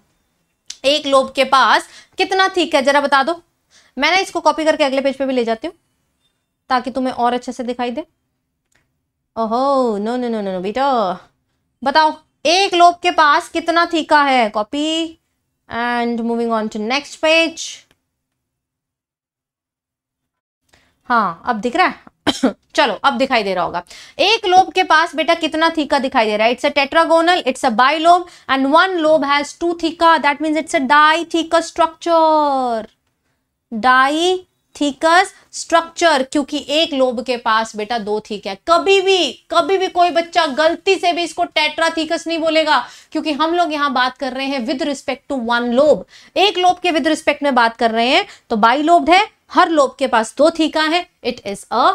एक लोब के पास कितना थीका है जरा बता दो मैं ना इसको कॉपी करके अगले पेज पे भी ले जाती हूँ ताकि तुम्हें और अच्छे से दिखाई दे ओहो no no no no no बेटा बताओ एक लोब के पास कितना थीका है copy and moving on to next page हाँ अब दिख रहा है [coughs] चलो अब दिखाई दे रहा होगा एक लोब के पास बेटा कितना थीका दिखाई दे रहा है it's a tetragonal it's a bi lobe and one lobe has two theca that means it's a di theca structure dithecous structure क्योंकि एक लोब के पास बेटा दो थीक है कभी भी कभी भी कोई बच्चा गलती से भी इसको टेट्रा थीकस नहीं बोलेगा क्योंकि हम लोग यहां बात कर रहे हैं with respect to one lobe एक लोब के विद रिस्पेक्ट में बात कर रहे हैं तो बाई लोब है हर लोब के पास दो थीका है it is a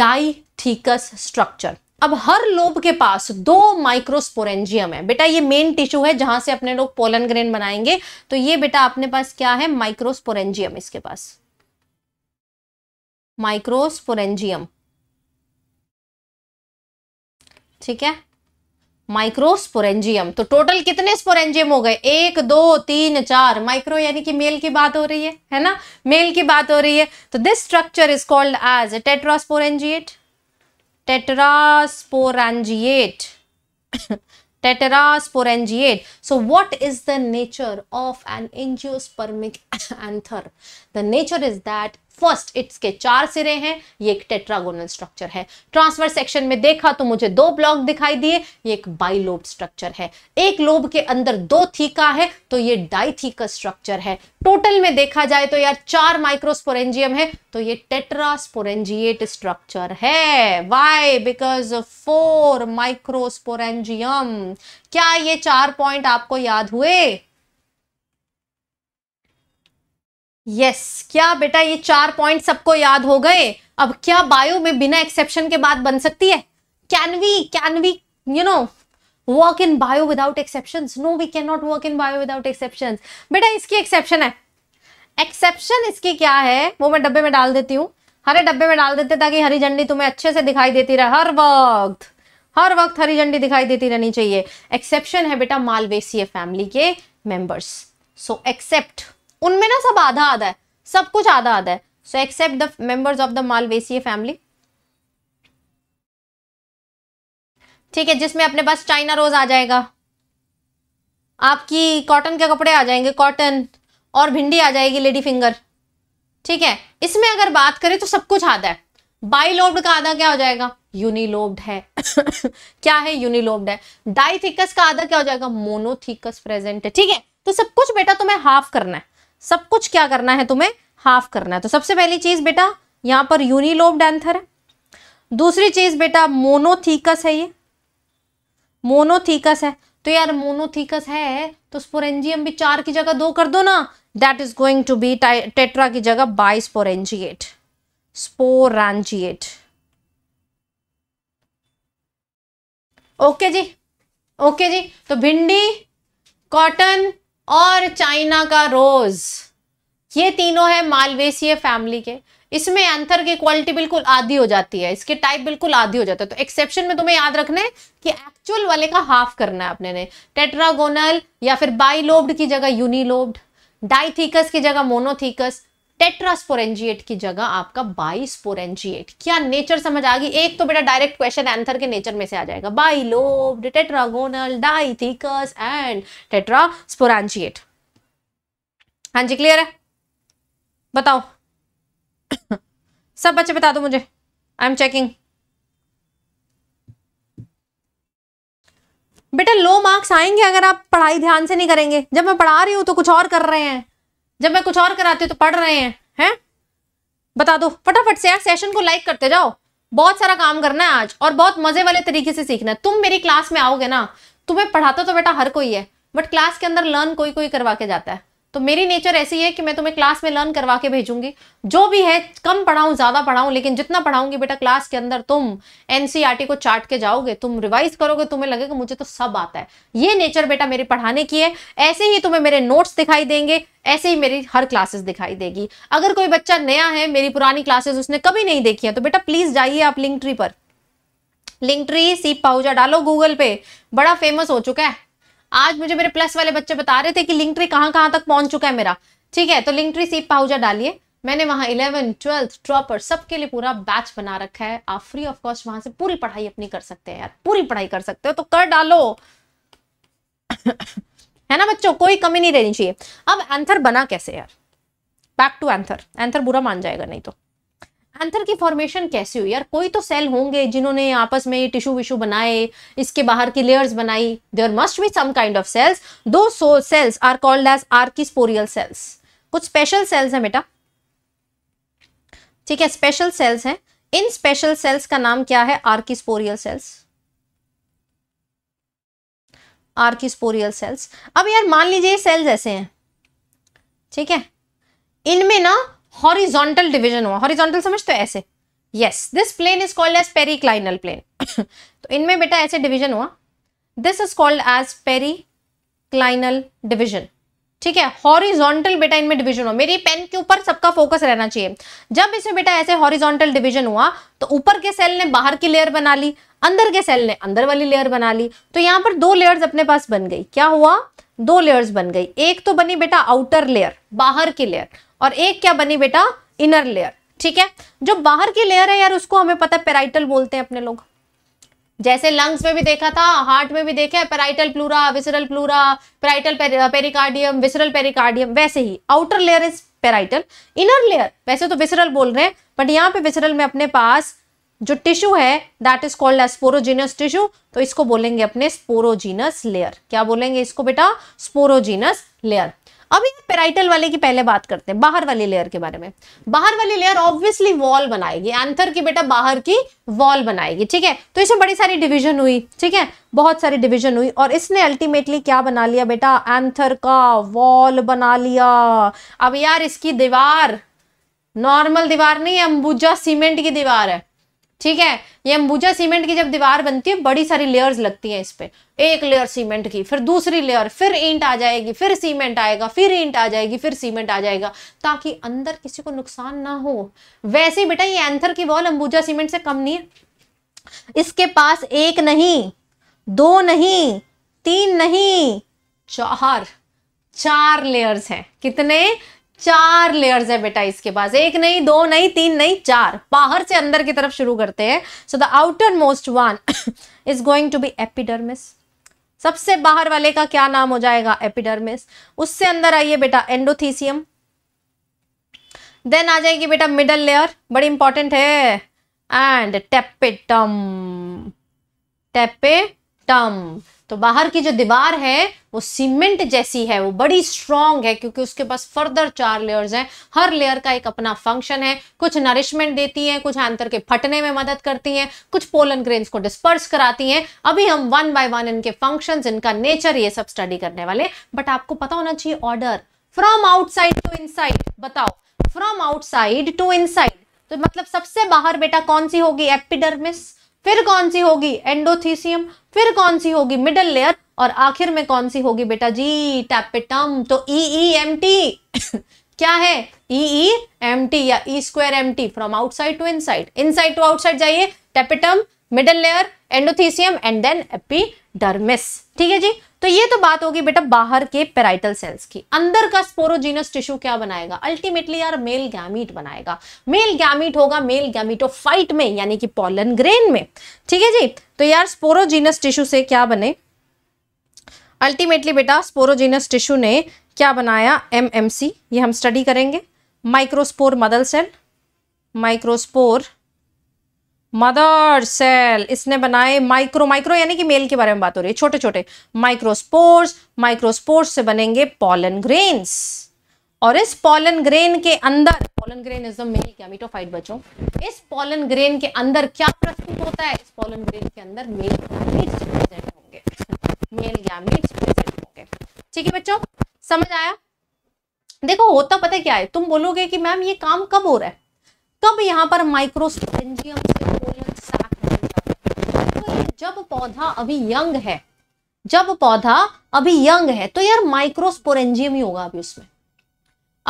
dithecous structure अब हर लोब के पास दो माइक्रोस्पोरेंजियम है बेटा ये मेन टिश्यू है जहां से अपने लोग पोलन ग्रेन बनाएंगे तो ये बेटा अपने पास क्या है माइक्रोस्पोरेंजियम इसके पास माइक्रोस्पोरेंजियम ठीक है माइक्रोस्पोरेंजियम तो टोटल कितने स्पोरेंजियम हो गए एक दो तीन चार माइक्रो यानी कि मेल की बात हो रही है है ना मेल की बात हो रही है तो this structure is called as tetrasporangiate tetrasporangiate. [coughs] tetrasporangiate. So what is the nature of an angiospermic [coughs] anther? The nature is that first its के चार सिरे हैं ये एक टेट्रागोनल स्ट्रक्चर है ट्रांसफर सेक्शन में देखा तो मुझे दो ब्लॉक दिखाई दिए ये एक बाइलोब स्ट्रक्चर है एक लोब के अंदर दो थीका है तो ये डाइथीका स्ट्रक्चर है टोटल में देखा जाए तो यार चार माइक्रोस्पोरेंजियम है तो ये टेट्रास्पोरेंजिएट स्ट्रक्चर है वाई बिकॉज फोर माइक्रोस्पोरेंजियम क्या ये चार पॉइंट आपको याद हुए यस yes, क्या बेटा ये चार पॉइंट सबको याद हो गए अब क्या बायो में बिना एक्सेप्शन के बात बन सकती है can we can we you know work in bio without exception no we can not work in bio without exception बेटा इसकी एक्सेप्शन है एक्सेप्शन इसकी क्या है वो मैं डब्बे में डाल देती हूँ हरे डब्बे में डाल देते ताकि हरी झंडी तुम्हें अच्छे से दिखाई देती रहे हर वक्त हर वक्त हरी झंडी दिखाई देती रहनी चाहिए एक्सेप्शन है बेटा मालवेसी फैमिली के मेंबर्स सो एक्सेप्ट उनमें ना सब आधा आधा है सब कुछ आधा आधा है so except the members of the Malvaceae family ठीक है जिसमें अपने पास चाइना रोज आ जाएगा आपकी कॉटन के कपड़े आ जाएंगे कॉटन और भिंडी आ जाएगी लेडी फिंगर ठीक है इसमें अगर बात करें तो सब कुछ आधा है बाइलोब्ड का आधा क्या हो जाएगा यूनिलोब्ड है [coughs] क्या है यूनिलोब्ड है डाइथिकस का आधा क्या हो जाएगा मोनोथिकस प्रेजेंट है ठीक है तो सब कुछ बेटा तुम्हें हाफ करना है सब कुछ क्या करना है तुम्हें हाफ करना है तो सबसे पहली चीज बेटा यहां पर यूनिलोब डेंथर है दूसरी चीज बेटा मोनोथीकस है ये मोनोथीकस है तो यार मोनोथीकस है तो स्पोरेंजियम भी चार की जगह दो कर दो ना that is going to be tetra की जगह बाई स्पोरेंजिएट स्पोरेंजिएट ओके जी ओके जी तो भिंडी कॉटन और चाइना का रोज ये तीनों है मालवेसीय फैमिली के इसमें अंथर की क्वालिटी बिल्कुल आधी हो जाती है इसके टाइप बिल्कुल आधी हो जाता है तो एक्सेप्शन में तुम्हें याद रखना है कि एक्चुअल वाले का हाफ करना है अपने ने टेट्रागोनल या फिर बाईलोब्ड की जगह यूनिलोब्ड डाइथीकस की जगह मोनोथीकस टेट्रास्पोरेंजिएट की जगह आपका बाईस्पोरेंजिएट क्या नेचर समझ आ गई एक तो बेटा डायरेक्ट क्वेश्चन आंसर के नेचर में से आ जाएगा bilobed tetragonal dithecous and tetrasporangiate हाँ जी क्लियर है बताओ सब बच्चे बता दो मुझे आई एम चेकिंग बेटा लो मार्क्स आएंगे अगर आप पढ़ाई ध्यान से नहीं करेंगे जब मैं पढ़ा रही हूं तो कुछ और कर रहे हैं जब मैं कुछ और कराती हूँ तो पढ़ रहे हैं है? बता दो फटाफट से यार सेशन को लाइक करते जाओ बहुत सारा काम करना है आज और बहुत मजे वाले तरीके से सीखना है तुम मेरी क्लास में आओगे ना तुम्हें पढ़ाता तो बेटा हर कोई है बट क्लास के अंदर लर्न कोई कोई करवा के जाता है तो मेरी नेचर ऐसी है कि मैं तुम्हें क्लास में लर्न करवा के भेजूंगी जो भी है कम पढ़ाऊं ज़्यादा पढ़ाऊं लेकिन जितना पढ़ाऊंगी बेटा क्लास के अंदर तुम एन e को चाट के जाओगे तुम रिवाइज करोगे तुम्हें लगेगा मुझे तो सब आता है ये नेचर बेटा मेरे पढ़ाने की है ऐसे ही तुम्हें मेरे नोट्स दिखाई देंगे ऐसे ही मेरी हर क्लासेस दिखाई देगी अगर कोई बच्चा नया है मेरी पुरानी क्लासेस उसने कभी नहीं देखी है तो बेटा प्लीज़ जाइए आप लिंक ट्री पर लिंक ट्री सीप पाउजा डालो गूगल पे बड़ा फेमस हो चुका है आज मुझे मेरे प्लस वाले बच्चे बता रहे थे कि लिंक ट्री कहाँ कहाँ तक पहुंच चुका है मेरा ठीक है तो लिंक ट्री सीप पाउजा डालिए मैंने वहाँ इलेवन ट्वेल्थ ट्रॉपर सबके लिए पूरा बैच बना रखा है आप फ्री ऑफ कॉस्ट वहां से पूरी पढ़ाई अपनी कर सकते हैं यार पूरी पढ़ाई कर सकते हो तो कर डालो [coughs] है ना बच्चों कोई कमी नहीं रहनी चाहिए अब एंथर बना कैसे यार बैक टू एंथर एंथर बुरा मान जाएगा नहीं तो एंथर की फॉर्मेशन कैसी हुई यार कोई तो सेल होंगे जिन्होंने आपस में टिश्यू विशू बनाए इसके बाहर की लेयर्स बनाई there must be some kind of cells दो so cells are called as archesporial cells कुछ स्पेशल सेल्स हैं बेटा ठीक है स्पेशल सेल्स हैं इन स्पेशल सेल्स का नाम क्या है आर्किस्पोरियल सेल्स आर्किस्पोरियल सेल्स अब यार मान लीजिए सेल्स ऐसे हैं ठीक है इनमें ना हॉरिजॉन्टल डिवीजन हुआ हॉरिजॉन्टल समझते हो ऐसे yes this plane is called as periclinal plane तो इनमें बेटा ऐसे डिवीजन हुआ this is called as periclinal division ठीक है हॉरिजॉन्टल बेटा इनमें डिवीजन हुआ मेरी पेन के ऊपर सबका फोकस रहना चाहिए जब इसमें बेटा ऐसे हॉरिजॉन्टल डिवीजन हुआ तो ऊपर के सेल ने बाहर की लेयर बना ली अंदर के सेल ने अंदर वाली लेयर बना ली तो यहां पर दो लेयर्स अपने पास बन गई क्या हुआ दो लेयर्स बन गई एक तो बनी बेटा आउटर लेयर बाहर की लेयर और एक क्या बनी बेटा इनर लेयर ठीक है जो बाहर की लेयर है यार उसको हमें पता है पेराइटल बोलते हैं अपने लोग जैसे लंग्स में भी देखा था हार्ट में भी देखा है parietal pleura visceral pleura parietal pericardium visceral pericardium वैसे ही outer layer is parietal inner layer वैसे तो विसरल बोल रहे हैं बट यहाँ पे विसरल में अपने पास जो टिश्यू है that is called as sporogenous tissue तो इसको बोलेंगे अपने स्पोरोजीनस लेयर क्या बोलेंगे इसको बेटा स्पोरोजीनस लेयर अभी पेराइटल वाले की पहले बात करते हैं बाहर वाली लेयर के बारे में बाहर वाली लेयर ऑब्वियसली वॉल बनाएगी एंथर की बेटा बाहर की वॉल बनाएगी ठीक है तो इसमें बड़ी सारी डिवीजन हुई ठीक है बहुत सारी डिवीजन हुई और इसने अल्टीमेटली क्या बना लिया बेटा एंथर का वॉल बना लिया अब यार इसकी दीवार नॉर्मल दीवार नहीं है अंबुजा सीमेंट की दीवार है ठीक है ये अंबुजा सीमेंट की जब दीवार बनती है बड़ी सारी लेयर्स लगती हैं इस पर एक लेयर सीमेंट की फिर दूसरी लेयर फिर ईंट आ जाएगी फिर सीमेंट आएगा फिर ईंट आ जाएगी फिर सीमेंट आ जाएगा ताकि अंदर किसी को नुकसान ना हो वैसे बेटा ये एंथर की वॉल अंबुजा सीमेंट से कम नहीं है इसके पास एक नहीं दो नहीं तीन नहीं चार चार लेयर्स हैं कितने चार लेयर्स है बेटा इसके पास एक नहीं दो नहीं तीन नहीं चार बाहर से अंदर की तरफ शुरू करते हैं so the outer most one is going to be epidermis सबसे बाहर वाले का क्या नाम हो जाएगा एपिडर्मिस उससे अंदर आइए बेटा एंडोथीसियम देन आ जाएगी बेटा मिडल लेयर बड़ी इंपॉर्टेंट है एंड टेपेटम टेपेटम तो बाहर की जो दीवार है वो सीमेंट जैसी है वो बड़ी स्ट्रांग है क्योंकि उसके पास फर्दर चार लेयर्स हैं हर लेयर का एक अपना फंक्शन है कुछ नरिशमेंट देती हैं कुछ आंतर के फटने में मदद करती हैं कुछ पोलन ग्रेन्स को डिस्पर्स कराती हैं अभी हम वन बाय वन इनके फंक्शन इनका नेचर ये सब स्टडी करने वाले बट आपको पता होना चाहिए order from outside to in बताओ फ्रॉम आउटसाइड टू इन तो मतलब सबसे बाहर बेटा कौन सी होगी एपिडर्मिस फिर कौन सी होगी एंडोथीसियम फिर कौन सी होगी मिडल लेयर और आखिर में कौन सी होगी बेटा जी टैपिटम तो ई ई एम टी क्या है ई ई एम टी या E square M T from outside to inside inside to outside जाइए tapetum middle layer endothecium and then epidermis ठीक है जी तो ये तो बात होगी बेटा बाहर के पेराइटल सेल्स की अंदर का स्पोरोजीनस टिश्यू क्या बनाएगा अल्टीमेटली यार मेल गैमिट बनाएगा मेल गैमिट होगा मेल फाइट में यानी कि पॉलन ग्रेन में ठीक है जी तो यार स्पोरोजीनस टिश्यू से क्या बने अल्टीमेटली बेटा स्पोरोजीनस टिश्यू ने क्या बनाया एम ये हम स्टडी करेंगे microspore mother cell microspore mother cell इसने बनाए माइक्रो माइक्रो यानी कि मेल के बारे में बात हो रही है छोटे छोटे माइक्रोस्पोर्स माइक्रोस्पोर्स से बनेंगे पॉलन ग्रेन्स और इस पॉलन ग्रेन के अंदर pollen grain is the male gametophyte बच्चों इस पॉलन ग्रेन के अंदर क्या प्रस्तुत होता है इस पॉलन ग्रेन के अंदर मेल गैमिट्स प्रेजेंट होंगे मेल गैमिट्स प्रेजेंट होंगे ठीक है बच्चों समझ आया देखो होता पता क्या है तुम बोलोगे कि मैम ये काम कब हो रहा है कब यहाँ पर माइक्रोस्पेंजियम से जब पौधा अभी यंग है जब पौधा अभी यंग है तो यार माइक्रोस्पोरेंजियम ही होगा अभी उसमें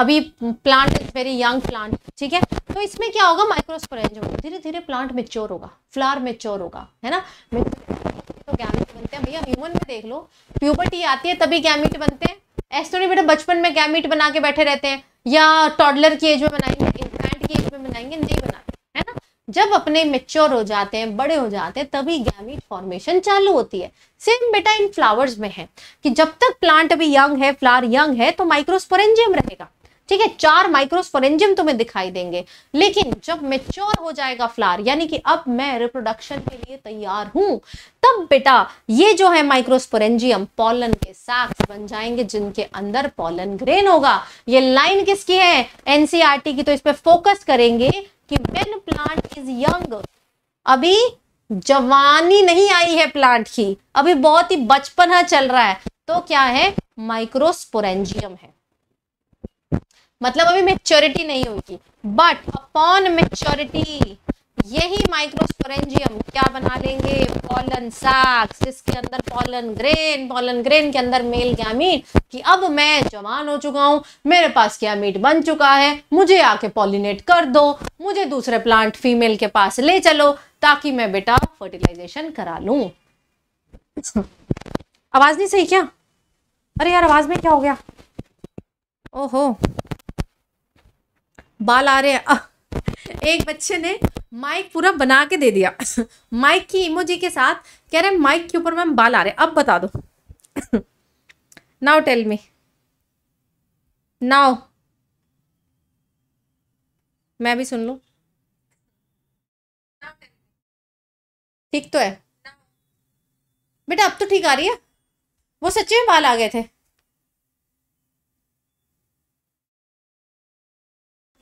अभी plant is very young plant ठीक है तो इसमें क्या होगा माइक्रोस्पोरेंजियम होगा धीरे धीरे प्लांट मेच्योर होगा फ्लावर मेच्योर होगा है ना तो गैमिट बनते हैं भैया ह्यूमन में देख लो प्यूबर्टी आती है तभी गैमिट बनते हैं ऐसे तो नहीं बेटा बचपन में गैमिट बना के बैठे रहते हैं या टॉडलर की एज में बनाएंगे इन्फेंट की एज में बनाएंगे नहीं बनाते है ना जब अपने मेच्योर हो जाते हैं बड़े हो जाते हैं तभी गैमिट फॉर्मेशन चालू होती है सेम बेटा इन फ्लावर्स में है कि जब तक प्लांट अभी यंग है फ्लावर यंग है तो माइक्रोस्पोरेंजियम रहेगा ठीक है चार माइक्रोस्पोरेंजियम तुम्हें दिखाई देंगे लेकिन जब मेच्योर हो जाएगा फ्लार यानी कि अब मैं रिप्रोडक्शन के लिए तैयार हूं तब बेटा ये जो है माइक्रोस्पोरेंजियम पॉलन के सैक्स बन जाएंगे जिनके अंदर पॉलन ग्रेन होगा ये लाइन किसकी है एनसीआरटी e की तो इस पर फोकस करेंगे कि वेन प्लांट इज यंग अभी जवानी नहीं आई है प्लांट की अभी बहुत ही बचपन चल रहा है तो क्या है माइक्रोस्पोरेंजियम है मतलब अभी मेच्योरिटी नहीं हुई बट अपॉन मेच्योरिटी यही माइक्रोस्पोरेंजियम क्या बना लेंगे पॉलन सैक्स इसके अंदर पॉलन ग्रेन पॉलन ग्रेन के अंदर मेल गैमीट कि अब मैं जवान हो चुका हूं मेरे पास गैमीट बन चुका है मुझे आके पॉलिनेट कर दो मुझे दूसरे प्लांट फीमेल के पास ले चलो ताकि मैं बेटा फर्टिलाइजेशन करा लू आवाज़ नहीं सही क्या अरे यार आवाज़ में क्या हो गया ओहो बाल आ रहे हैं एक बच्चे ने माइक पूरा बना के दे दिया माइक की इमोजी के साथ कह रहे माइक के ऊपर मैम बाल आ रहे हैं अब बता दो नाउ टेल मी नाउ मैं भी सुन लू ठीक तो है बेटा अब तो ठीक आ रही है वो सच्चे में बाल आ गए थे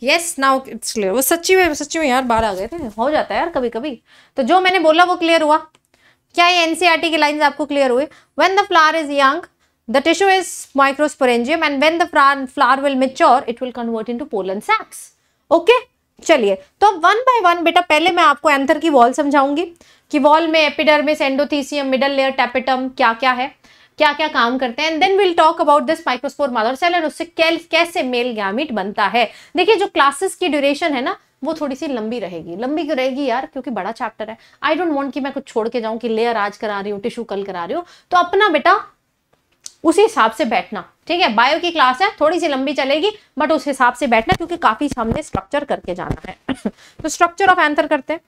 यस नाउ इट्स क्लियर वो सच्ची में सच्ची में यार बाहर आ गए थे हो जाता है यार कभी कभी तो जो मैंने बोला वो क्लियर हुआ क्या ये एनसीईआरटी की लाइंस आपको क्लियर हुई when the flower is young the tissue is microsporangium and when the flower will mature it will convert into pollen sacs okay चलिए तो अब वन बाय वन बेटा पहले मैं आपको एंथर की वॉल समझाऊंगी कि वॉल में epidermis endothecium middle layer tapetum क्या क्या है क्या क्या काम करते हैं then will talk about this microspore mother cell and उससे कैसे मेल गैमिट बनता है देखिए जो क्लासेस की ड्यूरेशन है ना वो थोड़ी सी लंबी रहेगी लंबी क्यों रहेगी यार क्योंकि बड़ा चैप्टर है आई डोंट वांट कि मैं कुछ छोड़ के जाऊं कि लेयर आज करा रही हूँ टिश्यू कल करा रही हूँ तो अपना बेटा उसी हिसाब से बैठना ठीक है बायो की क्लास है थोड़ी सी लंबी चलेगी बट उस हिसाब से बैठना क्योंकि काफी सामने स्ट्रक्चर करके जाना है [laughs] तो स्ट्रक्चर ऑफ एंथर करते हैं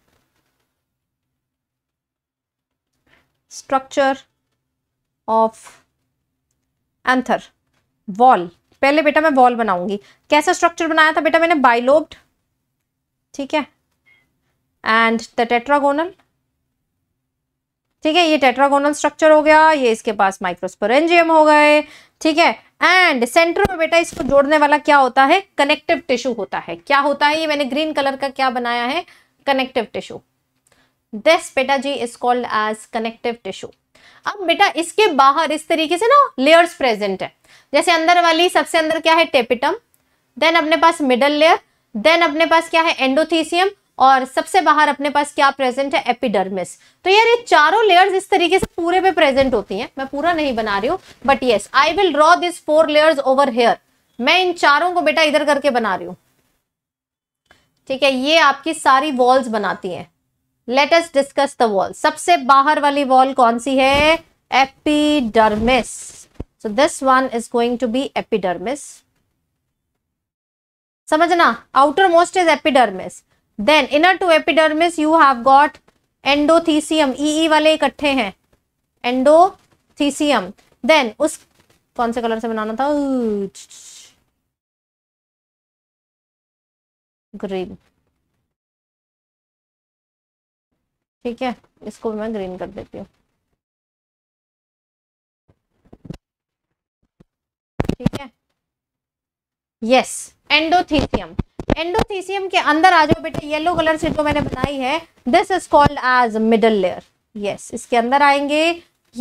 स्ट्रक्चर ऑफ एंथर वॉल पहले बेटा मैं वॉल बनाऊंगी कैसा स्ट्रक्चर बनाया था बेटा मैंने बाइलोब्ड ठीक है एंड द टेट्रागोनल ठीक है ये टेट्रागोनल स्ट्रक्चर हो गया ये इसके पास माइक्रोस्पोरेंजियम हो गए ठीक है एंड सेंटर में बेटा इसको जोड़ने वाला क्या होता है कनेक्टिव टिश्यू होता है क्या होता है ये मैंने ग्रीन कलर का क्या बनाया है कनेक्टिव टिश्यू दिस बेटा जी is called as connective tissue अब बेटा इसके बाहर इस तरीके से ना लेयर्स प्रेजेंट है जैसे अंदर वाली सबसे अंदर क्या है टेपिटम देन अपने पास मिडल लेयर देन अपने पास क्या है एंडोथीसियम और सबसे बाहर अपने पास क्या प्रेजेंट है एपिडर्मिस तो यार ये चारों लेयर्स इस तरीके से पूरे पे प्रेजेंट होती हैं मैं पूरा नहीं बना रही हूँ but yes I will draw this four layers over here मैं इन चारों को बेटा इधर करके बना रही हूँ ठीक है ये आपकी सारी वॉल्स बनाती हैं लेटेस्ट डिस्कस द वॉल सबसे बाहर वाली वॉल कौन सी है epidermis so this one is going to be epidermis समझना outer most is epidermis then inner to epidermis you have got endothecium ई वाले इकट्ठे हैं एंडोथीसियम देन उस कौन से कलर से बनाना था ग्रीन ठीक है इसको मैं ग्रीन कर देती हूँ ठीक है यस एंडोथीसियम एंडोथीसियम के अंदर आ जाओ बेटे येलो कलर से जो मैंने बनाई है this is called as middle layer yes इसके अंदर आएंगे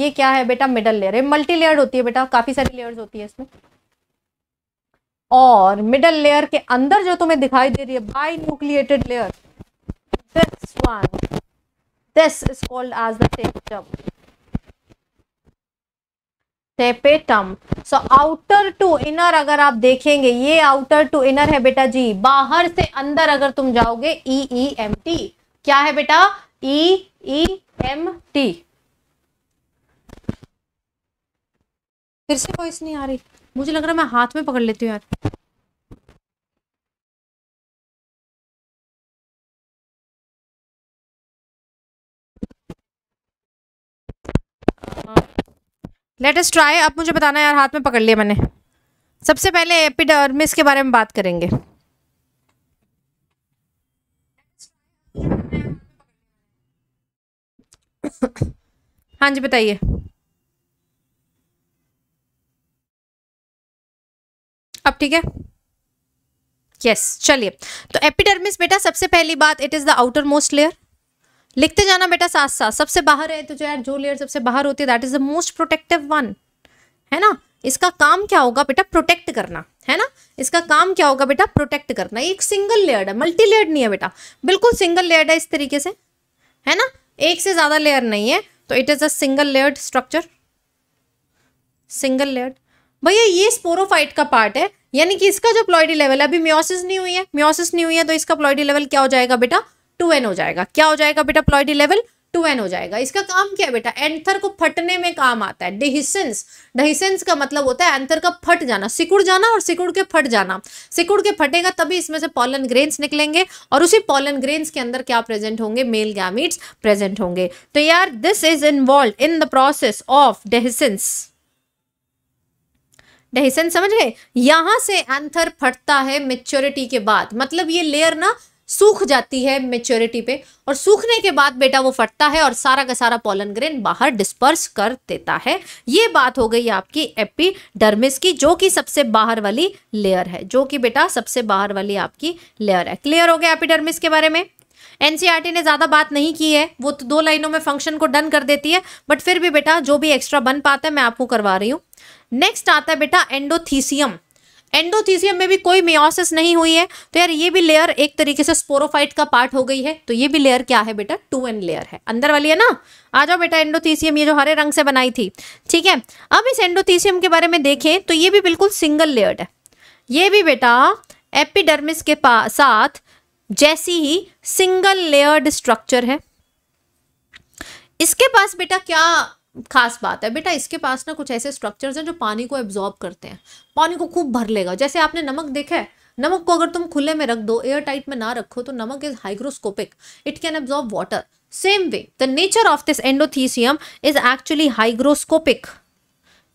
ये क्या है बेटा मिडल लेयर ये मल्टी लेयर होती है बेटा काफी सारी लेयर्स होती है इसमें और मिडल लेयर के अंदर जो तुम्हें दिखाई दे रही है binucleated layer this one This is called as the tapetum. Tapetum so outer to inner अगर आप देखेंगे ये आउटर टू इनर है बेटा जी बाहर से अंदर अगर तुम जाओगे ई ई एम टी क्या है बेटा ई ई एम टी फिर से वॉइस नहीं आ रही मुझे लग रहा है मैं हाथ में पकड़ लेती हूँ यार लेटेस्ट ट्राई अब मुझे बताना यार हाथ में पकड़ लिया मैंने सबसे पहले एपिडर्मिस के बारे में बात करेंगे हाँ जी बताइए अब ठीक है यस yes, चलिए तो एपिडर्मिस बेटा सबसे पहली बात it is the outer most layer लिखते जाना बेटा साथ साथ सबसे बाहर है तो जो यार जो लेयर सबसे बाहर होती है that is the most protective one है ना इसका काम क्या होगा बेटा प्रोटेक्ट करना है ना इसका काम क्या होगा बेटा प्रोटेक्ट करना एक सिंगल लेयर्ड है मल्टी लेयर्ड नहीं है बेटा बिल्कुल सिंगल लेयर्ड है इस तरीके से है ना एक से ज़्यादा लेयर नहीं है तो it is a single layered structure single layered भैया ये स्पोरोफाइट का पार्ट है यानी कि इसका जो प्लॉइडी लेवल है अभी म्योसिस नहीं हुई है म्योसिस नहीं हुई है तो इसका प्लॉइडी लेवल क्या हो जाएगा बेटा टू एन हो जाएगा क्या हो जाएगा बेटा प्लॉइडी लेवल टू एन हो जाएगा इसका काम क्या है बेटा एंथर को फटने में काम आता है डिहिसेंस डिहिसेंस का मतलब होता है एंथर का फट जाना सिकुड़ जाना और सिकुड़ के फट जाना सिकुड़ के फटेगा तभी इसमें से पॉलन ग्रेन्स निकलेंगे और उसी पॉलन ग्रेन्स के अंदर क्या प्रेजेंट होंगे मेल गैमिट्स प्रेजेंट होंगे तो यार this is involve in the process of dehiscence dehiscence समझ गए यहां से एंथर फटता है मेच्योरिटी के बाद मतलब ये लेयर ना सूख जाती है मेच्योरिटी पे और सूखने के बाद बेटा वो फटता है और सारा का सारा पोलन ग्रेन बाहर डिस्पर्स कर देता है ये बात हो गई आपकी एपिडर्मिस की जो कि सबसे बाहर वाली लेयर है जो कि बेटा सबसे बाहर वाली आपकी लेयर है क्लियर हो गया एपिडर्मिस के बारे में एनसीआरटी e ने ज़्यादा बात नहीं की है वो तो दो लाइनों में फंक्शन को डन कर देती है बट फिर भी बेटा जो भी एक्स्ट्रा बन पाता है मैं आपको करवा रही हूँ नेक्स्ट आता है बेटा एंडोथीसियम एंडोथीसियम में भी कोई मियोसिस नहीं हुई है तो यार ये भी लेयर एक तरीके से स्पोरोफाइट का पार्ट हो गई है तो ये भी लेयर क्या है बेटा टू एन लेयर है अंदर वाली है ना आ जाओ बेटा एंडोथीसियम ये जो हरे रंग से बनाई थी ठीक है अब इस एंडोथीसियम के बारे में देखें तो ये भी बिल्कुल सिंगल लेयर्ड है ये भी बेटा एपिडर्मिस के साथ जैसी ही सिंगल लेयर्ड स्ट्रक्चर है इसके पास बेटा क्या खास बात है बेटा इसके पास ना कुछ ऐसे स्ट्रक्चर्स हैं जो पानी को एब्जॉर्ब करते हैं पानी को खूब भर लेगा जैसे आपने नमक देखा है नमक को अगर तुम खुले में रख दो एयर टाइट में ना रखो तो नमक is hygroscopic it can absorb water same way the nature of this endothecium is actually hygroscopic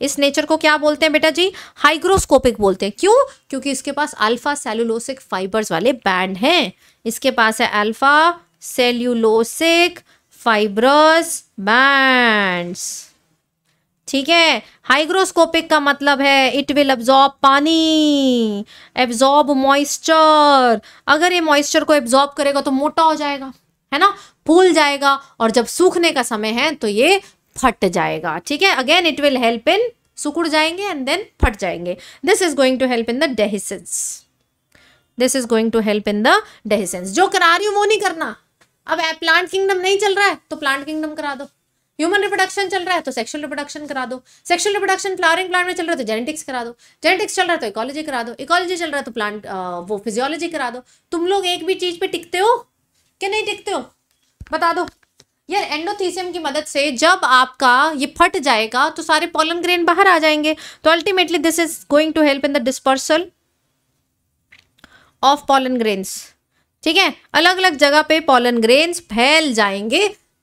इस नेचर को क्या बोलते हैं बेटा जी हाइग्रोस्कोपिक बोलते हैं क्यों क्योंकि इसके पास अल्फा सेल्यूलोसिक फाइबर्स वाले बैंड हैं इसके पास है अल्फा सेल्यूलोसिक फाइब्रस बैंड्स ठीक है हाइग्रोस्कोपिक का मतलब है इट विल एब्जॉर्ब पानी एब्जॉर्ब मॉइस्चर अगर ये मॉइस्चर को एब्जॉर्ब करेगा तो मोटा हो जाएगा है ना फूल जाएगा और जब सूखने का समय है तो ये फट जाएगा ठीक है again it will help in सुकुड़ जाएंगे एंड देन फट जाएंगे this is going to help in the dehiscence this is going to help in the dehiscence जो करा रही हूँ वो नहीं करना अब प्लांट किंगडम नहीं चल रहा है तो प्लांट किंगडम करा दो ह्यूमन रिप्रोडक्शन चल रहा है तो सेक्शुअल रिप्रोडक्शन करा दो सेक्शुअल रिप्रोडक्शन फ्लावरिंग प्लांट में चल रहा है तो जेनेटिक्स करा दो जेनेटिक्स चल रहा है तो इकोलॉजी करा दो इकोलॉजी चल रहा है तो प्लांट वो फिजियोलॉजी करा दो तुम लोग एक भी चीज पे टिकते हो कि नहीं टिकते हो बता दो यार एंडोथीसियम की मदद से जब आपका ये फट जाएगा तो सारे पॉलन ग्रेन बाहर आ जाएंगे तो ultimately this is going to help in the dispersal of pollen grains ठीक है अलग अलग जगह पे पॉलन ग्रेन्स फैल जाएंगे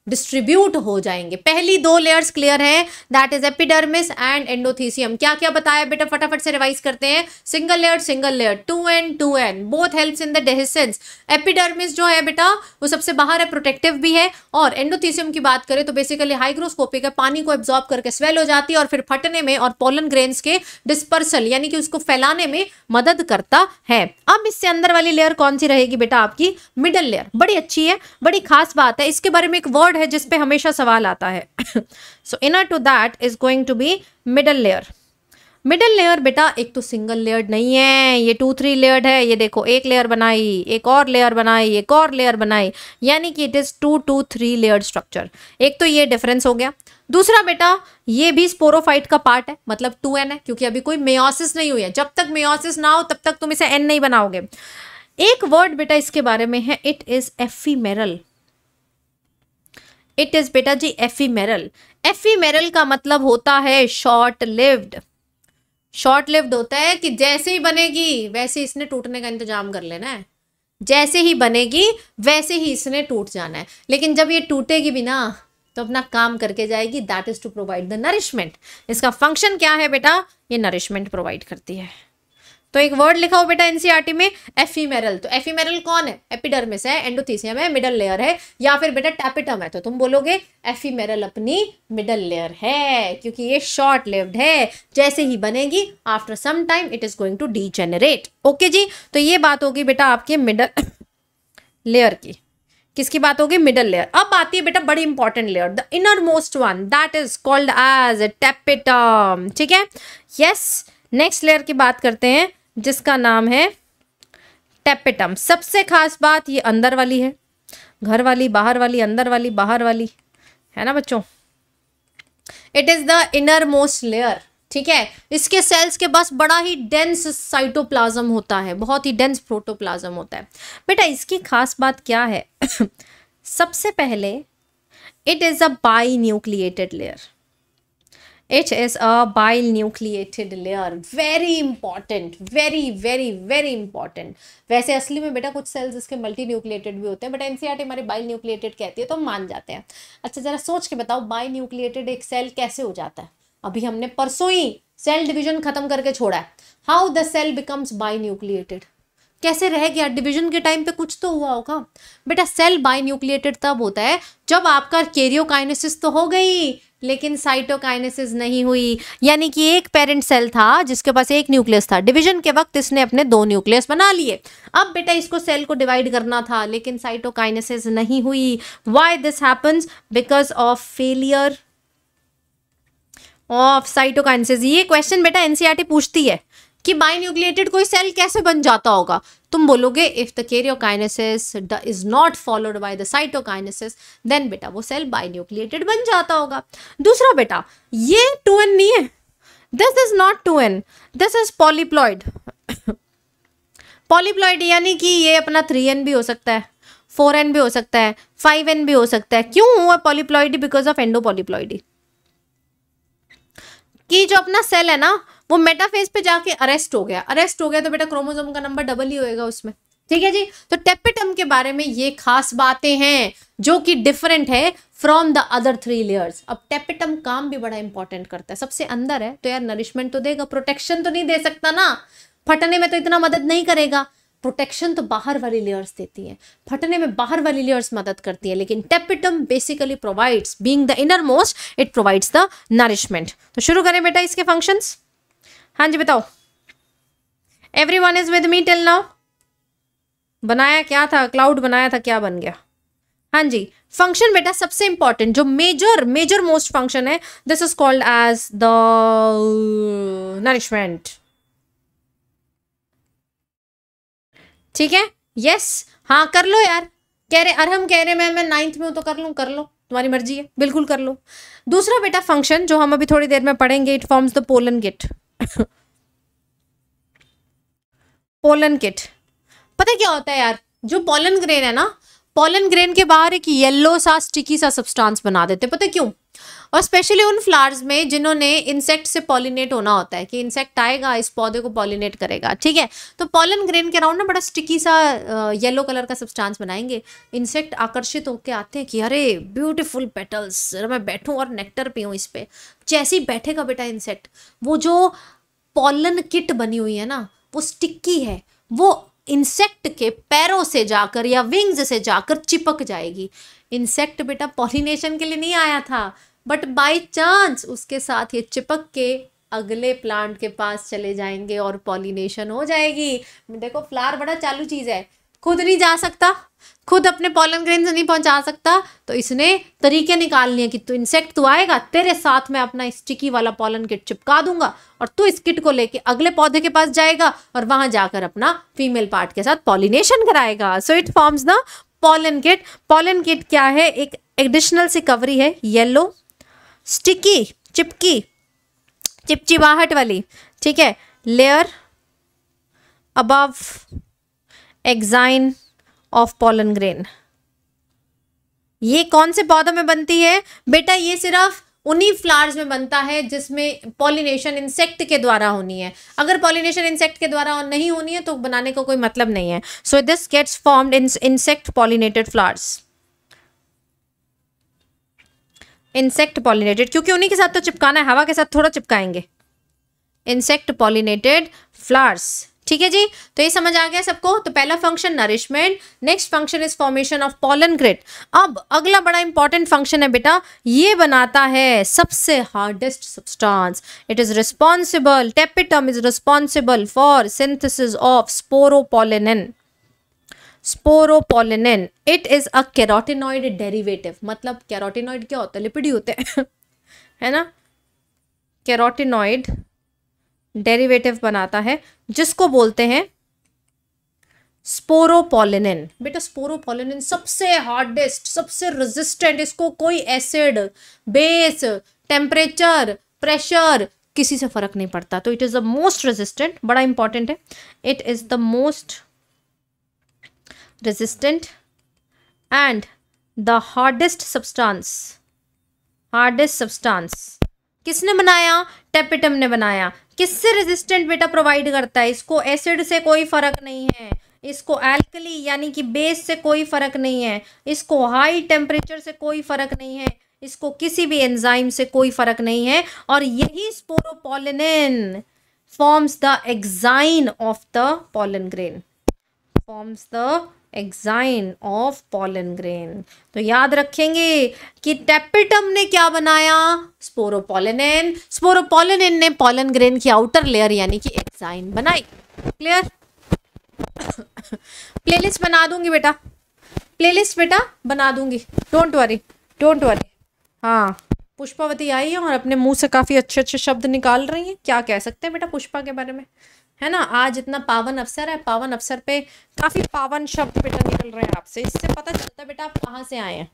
डिस्ट्रीब्यूट हो जाएंगे पहली दो लेयर्स क्लियर है that is epidermis and endothecium क्या क्या बताया बेटा फटाफट से रिवाइज करते हैं single layer single layer two N two N both helps in the dehiscence epidermis जो है बेटा वो सबसे बाहर है प्रोटेक्टिव भी है और एंडोथीसियम की बात करें तो बेसिकली हाइग्रोस्कोपिक है पानी को एब्जॉर्ब करके स्वेल हो जाती है और फिर फटने में और पोलन ग्रेन्स के डिस्पर्सल यानी कि उसको फैलाने में मदद करता है अब इससे अंदर वाली लेयर कौन सी रहेगी बेटा आपकी मिडल लेयर बड़ी अच्छी है बड़ी खास बात है इसके बारे में एक वर्ड लेयर है जिसपे हमेशा सवाल आता है so inner to that is going to be middle layer middle layer बेटा एक तो सिंगल लेयर्ड नहीं है ये टू थ्री लेयर्ड है ये देखो एक लेयर बनाई एक और लेयर बनाई एक और लेयर बनाई यानी कि it is two two three layered structure एक तो ये डिफरेंस हो गया दूसरा बेटा ये भी स्पोरोफाइट का पार्ट है मतलब टू एन है क्योंकि अभी कोई मेयोसिस नहीं हुई है जब तक मेयोसिस ना हो तब तक तुम इसे एन नहीं बनाओगे एक वर्ड बेटा इसके बारे में है it is ephemeral it is बेटा जी एफीमेरल एफीमेरल का मतलब होता है शॉर्ट लिव्ड शॉर्ट लिव्ड होता है कि जैसे ही बनेगी वैसे इसने टूटने का इंतजाम कर लेना है जैसे ही बनेगी वैसे ही इसने टूट जाना है लेकिन जब ये टूटेगी भी ना तो अपना काम करके जाएगी that is to provide the nourishment इसका फंक्शन क्या है बेटा ये नरिशमेंट प्रोवाइड करती है तो एक वर्ड लिखा हो बेटा एनसीआरटी e में एफीमेरल तो एफीमेरल कौन है एपिडर्मिस है एंडोथीसियम है मिडल लेयर है या फिर बेटा टैपिटम है तो तुम बोलोगे एफीमेरल अपनी मिडल लेयर है क्योंकि ये शॉर्ट लिव्ड है जैसे ही बनेगी after some time it is going to die okay जी तो ये बात होगी बेटा आपके मिडल लेयर [coughs] की किसकी बात होगी मिडल लेयर अब आती है बेटा बड़ी important layer the inner most one that is called as tapetum ठीक है यस नेक्स्ट लेयर की बात करते हैं जिसका नाम है टेपेटम सबसे खास बात ये अंदर वाली है घर वाली बाहर वाली अंदर वाली बाहर वाली है ना बच्चों it is the inner most layer ठीक है इसके सेल्स के पास बड़ा ही डेंस साइटोप्लाज्म होता है बहुत ही डेंस प्रोटोप्लाज्म होता है बेटा इसकी खास बात क्या है [coughs] सबसे पहले it is a binucleated layer it is a bile layer very important very very very important वैसे असली में बेटा कुछ सेल्स इसके मल्टी न्यूक्लिएटेड भी होते हैं बट एनसीआर e हमारी बाइल न्यूक्लिएटेड कहती है तो हम मान जाते हैं अच्छा जरा सोच के बताओ बाइल न्यूक्लिएटेड एक सेल कैसे हो जाता है अभी हमने परसों ही सेल डिविजन खत्म करके छोड़ा है how the cell becomes binucleated कैसे रह गया डिवीजन के टाइम पे कुछ तो हुआ होगा बेटा सेल न्यूक्लिएटेड तब होता है जब आपका केरियोकाइनेसिस तो हो गई लेकिन साइटोकाइनेसिस नहीं हुई यानी कि एक पेरेंट सेल था जिसके पास एक न्यूक्लियस था डिवीजन के वक्त इसने अपने दो न्यूक्लियस बना लिए अब बेटा इसको सेल को डिवाइड करना था लेकिन साइटोकाइनेसिस नहीं हुई why this happens because of failure of cytokinesis ये क्वेश्चन बेटा एनसीईआरटी e पूछती है कि बाइन्यूक्लिएटेड कोई सेल कैसे बन जाता होगा तुम बोलोगे if the karyokinesis the is not followed by the cytokinesis then बेटा वो सेल बाइन्यूक्लिएटेड बन जाता होगा दूसरा बेटा ये टू एन नहीं है this is not two n this is polyploid polyploid यानी कि ये अपना थ्री एन भी हो सकता है फोर एन भी हो सकता है फाइव एन भी हो सकता है क्यों हुआ polyploidy because of endopolyploidy कि जो अपना सेल है ना वो मेटाफेज पे जाके अरेस्ट हो गया अरेस्ट हो गया तो बेटा क्रोमोजोम का नंबर डबल ही होएगा उसमें ठीक है जी तो टेपिटम के बारे में ये खास बातें हैं जो कि डिफरेंट है from the other three layers अब टेपिटम काम भी बड़ा इंपॉर्टेंट करता है सबसे अंदर है तो यार नरिशमेंट तो देगा प्रोटेक्शन तो नहीं दे सकता ना फटने में तो इतना मदद नहीं करेगा प्रोटेक्शन तो बाहर वाली लेयर्स देती है फटने में बाहर वाली लेयर्स मदद करती है लेकिन tapetum basically provides being the inner innermost it provides the nourishment तो शुरू करें बेटा इसके फंक्शंस हाँ जी बताओ every one is with me till now बनाया क्या था क्लाउड बनाया था क्या बन गया हाँ जी फंक्शन बेटा सबसे इंपॉर्टेंट जो मेजर मेजर मोस्ट फंक्शन है this is called as the nourishment ठीक है यस हाँ कर लो यार कह रहे अरे हम कह रहे मैं मैं नाइन्थ में हूँ तो कर लूँ कर लो तुम्हारी मर्जी है बिल्कुल कर लो दूसरा बेटा फंक्शन जो हम अभी थोड़ी देर में पढ़ेंगे it forms the pollenkitt  [laughs] pollenkitt पता क्या होता है यार जो पोलन ग्रेन है ना पोलन ग्रेन के बाहर एक येलो सा स्टिकी सा सब्सटेंस बना देते पता क्यों और स्पेशली उन फ्लावर्स में जिन्होंने इंसेक्ट से पॉलिनेट होना होता है कि इंसेक्ट आएगा इस पौधे को पॉलिनेट करेगा ठीक है तो पॉलन ग्रेन के अराउंड ना बड़ा स्टिकी सा येलो कलर का सब्सटेंस बनाएंगे इंसेक्ट आकर्षित होकर आते हैं कि अरे ब्यूटिफुल पेटल्स मैं बैठूँ और नेक्टर पीऊँ इस पर जैसे ही बैठेगा बेटा इंसेक्ट वो जो पॉलन किट बनी हुई है ना वो स्टिक्की है वो इंसेक्ट के पैरों से जाकर या विंग्स से जाकर चिपक जाएगी इंसेक्ट बेटा पॉलिनेशन के लिए नहीं आया था बट बाई चांस उसके साथ ये चिपक के अगले प्लांट के पास चले जाएंगे और पॉलिनेशन हो जाएगी देखो फ्लावर बड़ा चालू चीज़ है खुद नहीं जा सकता खुद अपने पॉलन ग्रेन से नहीं पहुंचा सकता तो इसने तरीके निकाल लिए कि तू इंसेक्ट तो आएगा तेरे साथ मैं अपना स्टिकी वाला पॉलन किट चिपका दूंगा और तू इस किट को लेके अगले पौधे के पास जाएगा और वहां जाकर अपना फीमेल पार्ट के साथ पॉलिनेशन कराएगा so it forms the pollenkitt pollenkitt क्या है एक एडिशनल सी कवरी है येलो स्टिकी चिपकी चिपचिपाहट वाली ठीक है layer above exine of pollen grain ये कौन से पौधों में बनती है बेटा ये सिर्फ उन्हीं फ्लावर्स में बनता है जिसमें पॉलिनेशन इंसेक्ट के द्वारा होनी है अगर पॉलिनेशन इंसेक्ट के द्वारा नहीं होनी है तो बनाने का को कोई मतलब नहीं है so this gets formed in insect pollinated flowers insect pollinated क्योंकि उन्हीं के साथ तो चिपकाना है हवा के साथ थोड़ा चिपकाएंगे इंसेक्ट पॉलिनेटेड फ्लावर्स ठीक है जी तो ये समझ आ गया सबको तो पहला function nourishment next function is formation of pollen grid अब अगला बड़ा इंपॉर्टेंट फंक्शन है बेटा ये बनाता है सबसे hardest substance it is responsible tapetum is responsible for synthesis of sporopollenin sporopollenin it is a carotenoid derivative मतलब कैरोटिनॉइड क्या होता है लिपिड ही होते हैं [laughs] है ना कैरोटिनॉइड डेरिवेटिव बनाता है जिसको बोलते हैं स्पोरोपोलिनिन बेटा स्पोरोपोलिनिन सबसे हार्डेस्ट सबसे रेजिस्टेंट इसको कोई एसिड बेस टेम्परेचर प्रेशर किसी से फर्क नहीं पड़ता तो it is the most resistant बड़ा इंपॉर्टेंट है it is the most resistant and the hardest substance hardest substance किसने बनाया टेपिटम ने बनाया किससे रेजिस्टेंट बेटा प्रोवाइड करता है इसको एसिड से कोई फर्क नहीं है इसको एल्कली यानी कि बेस से कोई फर्क नहीं है इसको हाई टेम्परेचर से कोई फर्क नहीं है इसको किसी भी एंजाइम से कोई फर्क नहीं है और यही sporopollenin forms the exine of the pollen grain forms the exine of pollen grain तो याद रखेंगे कि टेपिटम ने क्या बनाया स्पोरोपोलिन स्पोरोपोलिन ने पॉलन ग्रेन की आउटर लेयर यानी कि एग्जाइन बनाई क्लियर प्लेलिस्ट [coughs] बना दूंगी बेटा प्लेलिस्ट बेटा बना दूंगी डोंट वरी डोंट वरी हाँ पुष्पावती आई है और अपने मुंह से काफ़ी अच्छे अच्छे शब्द निकाल रही हैं क्या कह सकते हैं बेटा पुष्पा के बारे में है ना आज इतना पावन अवसर है पावन अवसर पे काफ़ी पावन शब्द बेटा निकल रहे हैं आपसे इससे पता चलता है बेटा आप कहाँ से आए हैं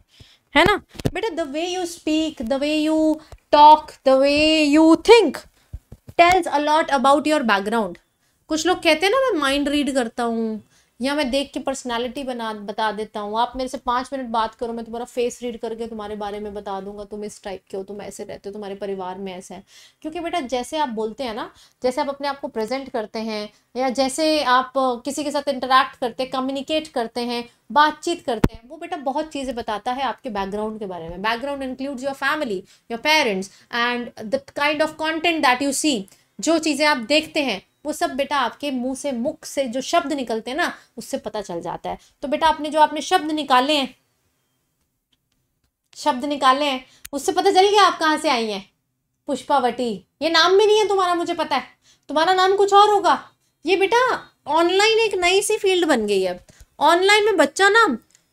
है ना बेटा the way you speak the way you talk the way you think tells a lot about your background कुछ लोग कहते हैं ना मैं माइंड रीड करता हूँ या मैं देख के पर्सनैलिटी बना बता देता हूँ आप मेरे से पाँच मिनट बात करो मैं तुम्हारा फेस रीड करके तुम्हारे बारे में बता दूंगा तुम इस टाइप के हो तुम ऐसे रहते हो तुम्हारे परिवार में ऐसा है क्योंकि बेटा जैसे आप बोलते हैं ना जैसे आप अपने आप को प्रेजेंट करते हैं या जैसे आप किसी के साथ इंटरेक्ट करते हैं कम्युनिकेट करते हैं बातचीत करते हैं वो बेटा बहुत चीज़ें बताता है आपके बैकग्राउंड के बारे में background includes your family your parents and the kind of content that you see जो चीज़ें आप देखते हैं वो सब बेटा आपके मुंह से मुख से जो शब्द निकलते हैं ना उससे पता चल जाता है तो बेटा आपने जो आपने शब्द निकाले हैं शब्द निकाले हैं उससे पता चल गया आप कहाँ से आई हैं पुष्पावटी ये नाम भी नहीं है तुम्हारा मुझे पता है तुम्हारा नाम कुछ और होगा ये बेटा ऑनलाइन एक नई सी फील्ड बन गई है ऑनलाइन में बच्चा ना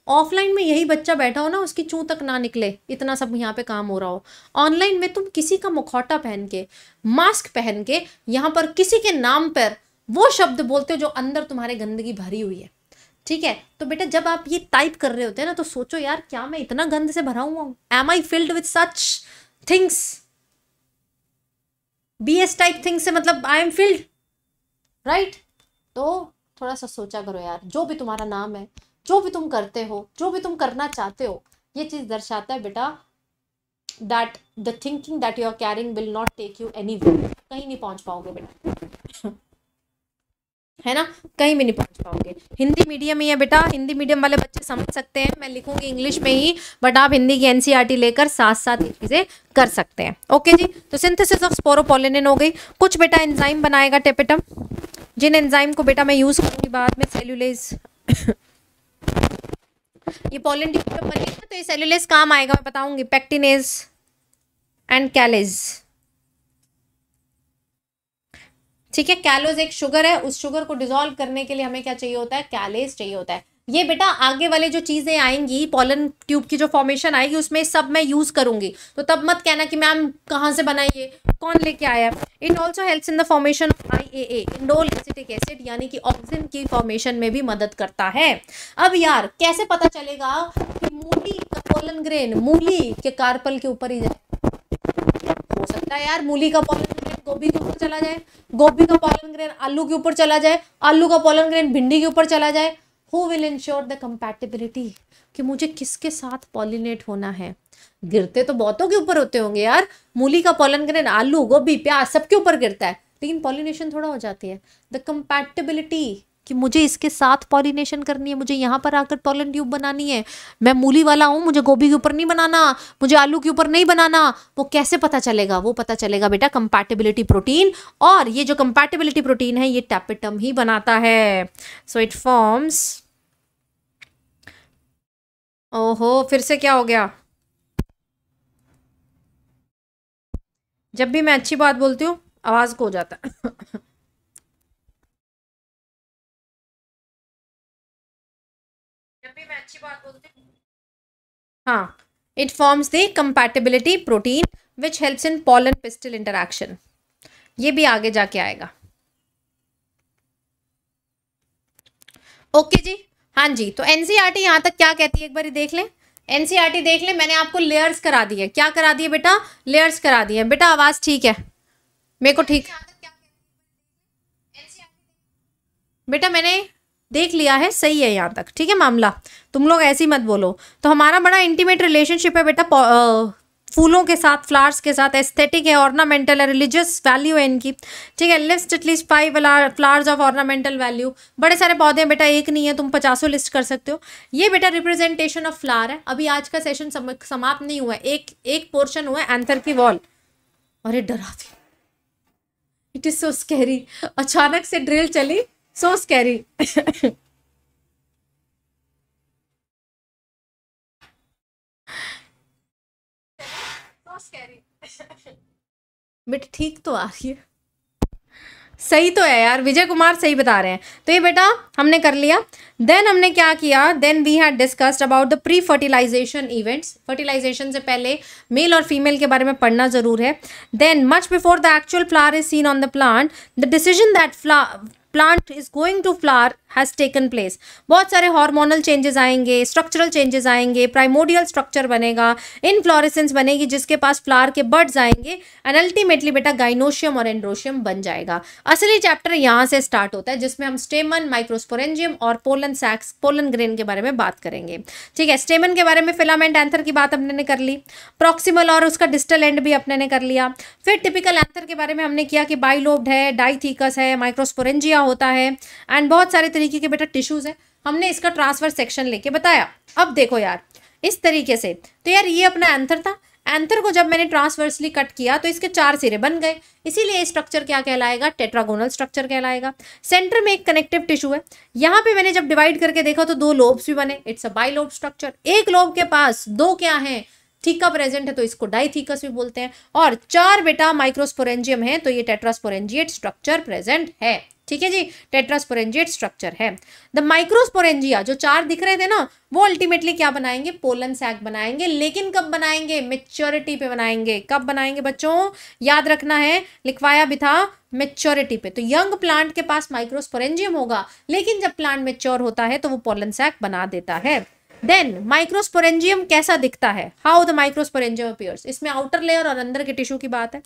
ऑफलाइन में यही बच्चा बैठा हो ना उसकी चूँ तक ना निकले इतना सब यहाँ पे काम हो रहा हो ऑनलाइन में तुम किसी का मुखौटा पहन के मास्क पहन के यहाँ पर किसी के नाम पर वो शब्द बोलते हो जो अंदर तुम्हारे गंदगी भरी हुई है ठीक है तो बेटा जब आप ये टाइप कर रहे होते हैं ना तो सोचो यार क्या मैं इतना गंद से भरा हुआ हूँ am I filled with such things B S type things से मतलब आई एम फिल्ड राइट तो थोड़ा सा सोचा करो यार जो भी तुम्हारा नाम है जो भी तुम करते हो जो भी तुम करना चाहते हो ये चीज़ दर्शाता है बेटा that the thinking that you are carrying will not take you any way कहीं नहीं पहुंच पाओगे बेटा है ना कहीं भी नहीं पहुंच पाओगे हिंदी मीडियम ही है बेटा हिंदी मीडियम वाले बच्चे समझ सकते हैं मैं लिखूंगी इंग्लिश में ही बट आप हिंदी की एनसीईआरटी e लेकर साथ साथ ये चीज़ें कर सकते हैं ओके जी तो सिंथेसिस ऑफ स्पोरोपोलिनिन हो गई कुछ बेटा एंजाइम बनाएगा टेपेटम जिन एंजाइम को बेटा मैं यूज़ करूंगी बाद में सेल्यूलेज ये पॉलन बनी बनेगा तो ये सेलुलेस काम आएगा मैं बताऊंगी पेक्टिनेज एंड कैलेज ठीक है कैलोज एक शुगर है उस शुगर को डिजोल्व करने के लिए हमें क्या चाहिए होता है कैलेज चाहिए होता है ये बेटा आगे वाले जो चीज़ें आएंगी पॉलन ट्यूब की जो फॉर्मेशन आएगी उसमें सब मैं यूज़ करूंगी तो तब मत कहना कि मैम कहाँ से बनाइए कौन लेके आया it also help in the formation of I A A acetic acid यानी कि ऑक्सीजन की फॉर्मेशन में भी मदद करता है अब यार कैसे पता चलेगा कि मूली का पोलन ग्रेन मूली के कार्पल के ऊपर ही जाए हो सकता है यार मूली का पोलन ग्रेन गोभी के ऊपर चला जाए गोभी का पोलन ग्रेन आलू के ऊपर चला जाए आलू का पोलन ग्रेन भिंडी के ऊपर चला जाए who will ensure the compatibility कि मुझे किसके साथ पॉलिनेट होना है गिरते तो बहुतों के ऊपर होते होंगे यार मूली का पॉलन करें आलू गोभी प्याज सबके ऊपर गिरता है लेकिन पॉलिनेशन थोड़ा हो जाती है द कंपैटिबिलिटी कि मुझे इसके साथ पॉलिनेशन करनी है मुझे यहाँ पर आकर पॉलन ट्यूब बनानी है मैं मूली वाला हूँ मुझे गोभी के ऊपर नहीं बनाना मुझे आलू के ऊपर नहीं बनाना वो कैसे पता चलेगा वो पता चलेगा बेटा कंपैटिबिलिटी प्रोटीन और ये जो कंपैटिबिलिटी प्रोटीन है ये टैपिटम ही बनाता है सो इट फॉर्म्स ओहो फिर से क्या हो गया जब भी मैं अच्छी बात बोलती हूँ आवाज को हो जाता है हाँ it forms the compatibility protein which helps in pollen pistil interaction ये भी आगे जाके आएगा ओके okay जी हाँ जी तो एनसीईआरटी e यहाँ तक क्या कहती है एक बार देख लें एनसीईआरटी e देख लें मैंने आपको लेयर्स करा दी है क्या करा दिए बेटा लेयर्स करा दिए बेटा आवाज़ ठीक है मेरे को ठीक बेटा मैंने देख लिया है सही है यहाँ तक ठीक है मामला तुम लोग ऐसी मत बोलो तो हमारा बड़ा इंटीमेट रिलेशनशिप है बेटा फूलों के साथ फ्लावर्स के साथ एस्थेटिक है ऑर्नामेंटल है रिलीजियस वैल्यू है इनकी ठीक है list at least five flowers of ornamental value बड़े सारे पौधे हैं बेटा एक नहीं है तुम पचासों लिस्ट कर सकते हो ये बेटा रिप्रेजेंटेशन ऑफ फ्लावर है अभी आज का सेशन समाप्त नहीं हुआ है एक एक पोर्शन हुआ है एंथर की वॉल अरे डरा इट इज़ सो स्कैरी अचानक से ड्रिल चली सो स्कैरी [laughs] बट ठीक तो आ रही है सही तो है यार विजय कुमार सही बता रहे हैं तो ये बेटा हमने कर लिया देन हमने क्या किया then we had discussed about the pre fertilisation events fertilisation से पहले मेल और फीमेल के बारे में पढ़ना जरूर है then much before the actual flower is seen on the plant the decision that फ्ला plant is going to flower has taken place बहुत सारे हार्मोनल चेंजेस आएंगे स्ट्रक्चरल चेंजेस आएंगे प्राइमोडियल स्ट्रक्चर बनेगा इनफ्लोरेसेंस बनेगी जिसके पास फ्लावर के बर्ड्स आएंगे एंड अल्टीमेटली बेटा गाइनोशियम और एंड्रोशियम बन जाएगा असली चैप्टर यहाँ से स्टार्ट होता है जिसमें हम स्टेमन माइक्रोस्पोरेंजियम और पोलन सैक्स पोलन ग्रेन के बारे में बात करेंगे ठीक है स्टेमन के बारे में फिलामेंट एंथर की बात अपने ने कर ली प्रॉक्सिमल और उसका डिस्टल एंड भी अपने ने कर लिया फिर टिपिकल एंथर के बारे में हमने किया कि बाइलोब्ड है डाइथीकस है माइक्रोस्पोरेंजिया होता है एंड बहुत सारे तरीके के बेटा टिश्यूज है हमने इसका ट्रांसफर सेक्शन लेके बताया अब देखो यार इस तरीके से तो यार ये अपना एंथर था एंथर को जब मैंने ट्रांसवर्सली कट किया तो इसके चार सिरे बन गए इसीलिए स्ट्रक्चर क्या कहलाएगा टेट्रागोनल स्ट्रक्चर कहलाएगा सेंटर में एक कनेक्टिव टिश्यू है यहाँ पे मैंने जब डिवाइड करके देखा तो दो लोब्स भी बने it's a bi lobe structure एक लोब के पास दो क्या है थीका प्रेजेंट है तो इसको डाईथीकस भी बोलते हैं और चार बेटा माइक्रोस्पोरेंजियम है तो ये टेट्रास्पोरेंजियट स्ट्रक्चर प्रेजेंट है ठीक है जी टेट्रास्पोरेंजिएट स्ट्रक्चर है द माइक्रोस्पोरेंजिया जो चार दिख रहे थे ना वो अल्टीमेटली क्या बनाएंगे पोलन सैक बनाएंगे लेकिन कब बनाएंगे मेच्योरिटी पे बनाएंगे कब बनाएंगे बच्चों याद रखना है लिखवाया भी था मेच्योरिटी पे तो यंग प्लांट के पास माइक्रोस्पोरेंजियम होगा लेकिन जब प्लांट मेच्योर होता है तो वो पोलन सैक बना देता है देन माइक्रोस्पोरेंजियम कैसा दिखता है हाउ द माइक्रोस्पोरेंजियम अपियर्स इसमें आउटर लेयर और अंदर के टिश्यू की बात है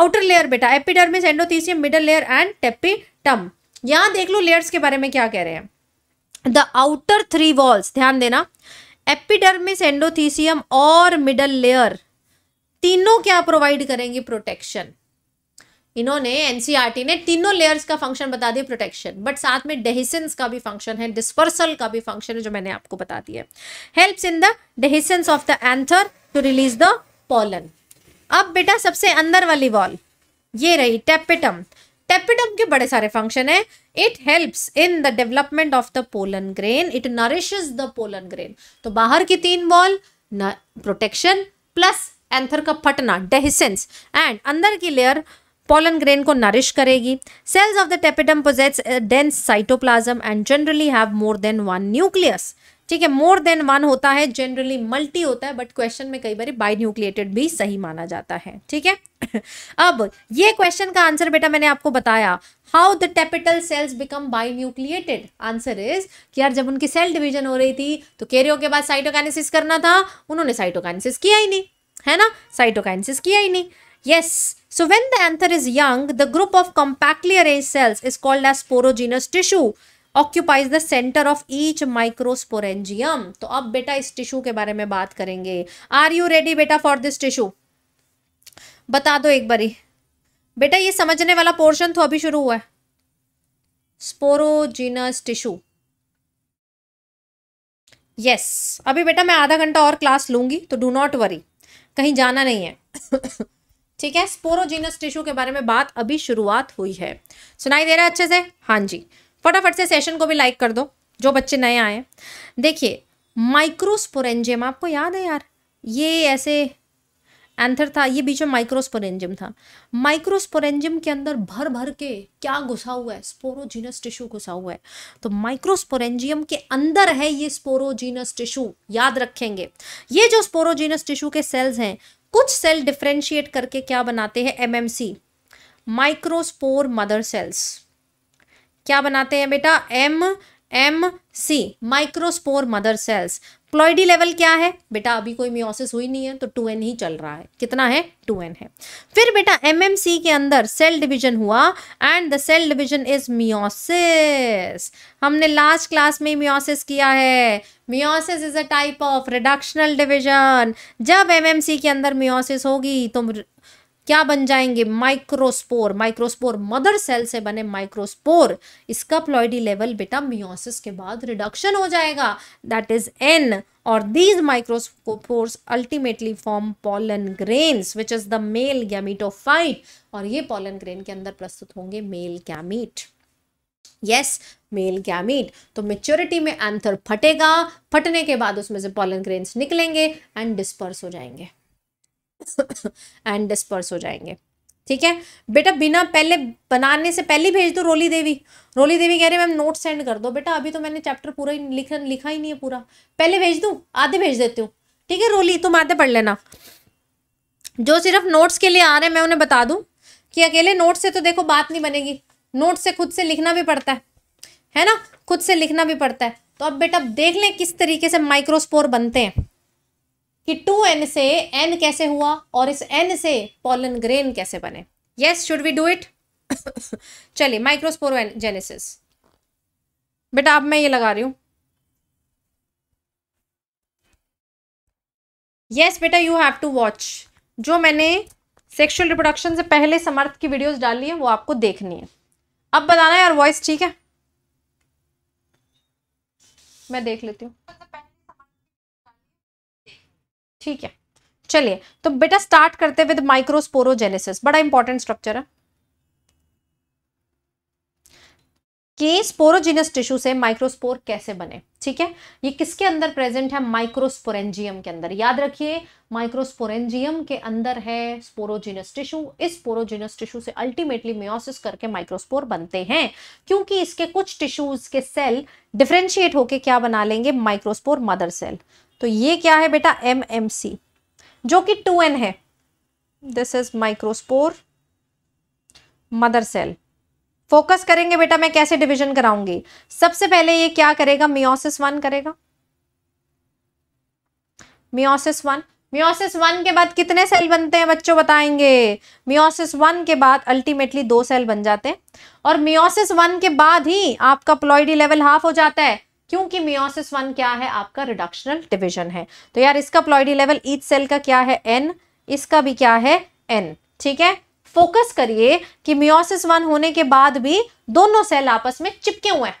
आउटर लेयर बेटा epidermis endothecium middle layer and tapetum यहां देख लो लेयर्स के बारे में क्या कह रहे हैं द आउटर थ्री वॉल्स ध्यान देना एपिडर्मिस एंडोथीसियम और मिडल लेयर तीनों क्या प्रोवाइड करेंगी प्रोटेक्शन इन्होंने एनसीईआरटी e ने तीनों लेयर्स का फंक्शन बता दिया प्रोटेक्शन बट साथ में डेहिसेंस का भी फंक्शन है डिस्पर्सल का भी फंक्शन है जो मैंने आपको बता दिया helps in the dehiscence of the anther to release the pollen अब बेटा सबसे अंदर वाली वॉल ये रही टेपिटम टेपिटम के बड़े सारे फंक्शन है it helps in the development of the pollen grain it nourishes the pollen grain तो बाहर की तीन बॉल प्रोटेक्शन प्लस एंथर का फटना डेहिसेंस एंड अंदर की लेयर पोलन ग्रेन को नरिश करेगी cells of the tapetum possess dense cytoplasm and generally have more than one nucleus ठीक है मोर देन वन होता है जनरली मल्टी होता है बट क्वेश्चन में कई बार बाई न्यूक्लिएटेड भी सही माना जाता है ठीक है [coughs] अब ये क्वेश्चन का आंसर बेटा मैंने आपको बताया how the tapetal cells become binucleated answer is कि यार जब उनकी सेल डिवीजन हो रही थी तो कैरियो के बाद साइटोकाइनेसिस करना था उन्होंने साइटोकाइनेसिस किया ही नहीं है ना साइटोकाइनेसिस किया ही नहीं yes so when the anther is young the group of compactly arrange cells is called as sporogenous tissue occupies the centre of each microsporangium तो अब बेटा इस टिश्यू के बारे में बात करेंगे आर यू रेडी बेटा फॉर दिस टिश्यू बता दो एक बारी बेटा ये समझने वाला पोर्शन तो अभी शुरू हुआ है स्पोरोजिनस टिश्यू यस अभी बेटा मैं आधा घंटा और क्लास लूंगी तो डू नॉट वरी कहीं जाना नहीं है [coughs] ठीक है स्पोरोजिनस टिश्यू के बारे में बात अभी शुरुआत हुई है सुनाई दे रहा है अच्छे से हाँ जी फटाफट से सेशन को भी लाइक कर दो जो बच्चे नए आए देखिए माइक्रोस्पोरेंजियम आपको याद है यार ये ऐसे एंथर था ये बीच में माइक्रोस्पोरेंजियम था माइक्रोस्पोरेंजियम के अंदर भर भर के क्या घुसा हुआ है स्पोरोजीनस टिश्यू घुसा हुआ है तो माइक्रोस्पोरेंजियम के अंदर है ये स्पोरोजीनस टिश्यू याद रखेंगे ये जो स्पोरोजीनस टिश्यू के सेल्स हैं कुछ सेल डिफ्रेंशिएट करके क्या बनाते हैं एम माइक्रोस्पोर मदर सेल्स क्या बनाते हैं बेटा M M C microspore mother cells ploidy level क्या है बेटा अभी कोई मियोसिस हुई नहीं है तो टू एन ही चल रहा है कितना है टू एन है फिर बेटा एम एम सी के अंदर सेल डिवीजन हुआ and the cell division is meiosis हमने लास्ट क्लास में मियोसिस किया है meiosis is a type of reductional division जब एम एम सी के अंदर मियोसिस होगी तो क्या बन जाएंगे माइक्रोस्पोर माइक्रोस्पोर मदर सेल से बने माइक्रोस्पोर इसका प्लॉइडी लेवल बेटा मियोसिस के बाद रिडक्शन हो जाएगा दैट इज एन और these microspores ultimately form pollen grains which is the male fight और ये पॉलन ग्रेन के अंदर प्रस्तुत होंगे male gamete yes male gamete तो मेच्योरिटी में एंथर फटेगा फटने के बाद उसमें से पॉलन ग्रेन्स निकलेंगे एंड डिस्पर्स हो जाएंगे एंड डिस्पर्स हो जाएंगे ठीक है बेटा बिना पहले बनाने से पहले भेज दो रोली देवी रोली देवी कह रहे मैम नोट सेंड कर दो बेटा अभी तो मैंने चैप्टर पूरा ही लिख लिखा ही नहीं है पूरा पहले भेज दूँ आधे भेज देती हूँ ठीक है रोली तुम आधे पढ़ लेना जो सिर्फ नोट्स के लिए आ रहे हैं मैं उन्हें बता दूँ कि अकेले नोट से तो देखो बात नहीं बनेगी नोट से खुद से लिखना भी पड़ता है है ना खुद से लिखना भी पड़ता है तो अब बेटा देख लें किस तरीके से माइक्रोस्पोर बनते हैं कि टू एन से एन कैसे हुआ और इस एन से पॉलन ग्रेन कैसे बने yes should we do it चलिए जेनेसिस बेटा अब मैं ये लगा रही हूं यस yes, बेटा यू हैव टू वॉच जो मैंने सेक्सुअल रिप्रोडक्शन से पहले समर्थ की वीडियोस डाली है वो आपको देखनी है अब बताना यार वॉइस ठीक है मैं देख लेती हूँ ठीक है चलिए तो बेटा स्टार्ट करते विद माइक्रोस्पोरोजेनेसिस बड़ा इंपॉर्टेंट स्ट्रक्चर है कि स्पोरोजिनस टिश्यू से माइक्रोस्पोर कैसे बने ठीक है ये किसके अंदर प्रेजेंट है माइक्रोस्पोरेंजियम के अंदर याद रखिए माइक्रोस्पोरेंजियम के अंदर है स्पोरोजिनस टिश्यू इस स्पोरोजिनस टिश्यू से अल्टीमेटली मियोसिस करके माइक्रोस्पोर बनते हैं क्योंकि इसके कुछ टिश्यूज के सेल डिफ्रेंशिएट होके क्या बना लेंगे माइक्रोस्पोर मदर सेल तो ये क्या है बेटा एम एम सी जो कि टू एन है this is microspore mother cell focus करेंगे बेटा मैं कैसे डिवीजन कराऊंगी सबसे पहले ये क्या करेगा मियोसिस वन करेगा मियोसिस वन मियोसिस वन के बाद कितने सेल बनते हैं बच्चों बताएंगे मियोसिस वन के बाद अल्टीमेटली दो सेल बन जाते हैं और मियोसिस वन के बाद ही आपका प्लॉइडी लेवल हाफ हो जाता है क्योंकि मियोसिस वन क्या है आपका रिडक्शनल डिविजन है तो यार इसका प्लॉइडी लेवल ईच सेल का क्या है एन इसका भी क्या है एन ठीक है फोकस करिए कि मियोसिस वन होने के बाद भी दोनों सेल आपस में चिपके हुए हैं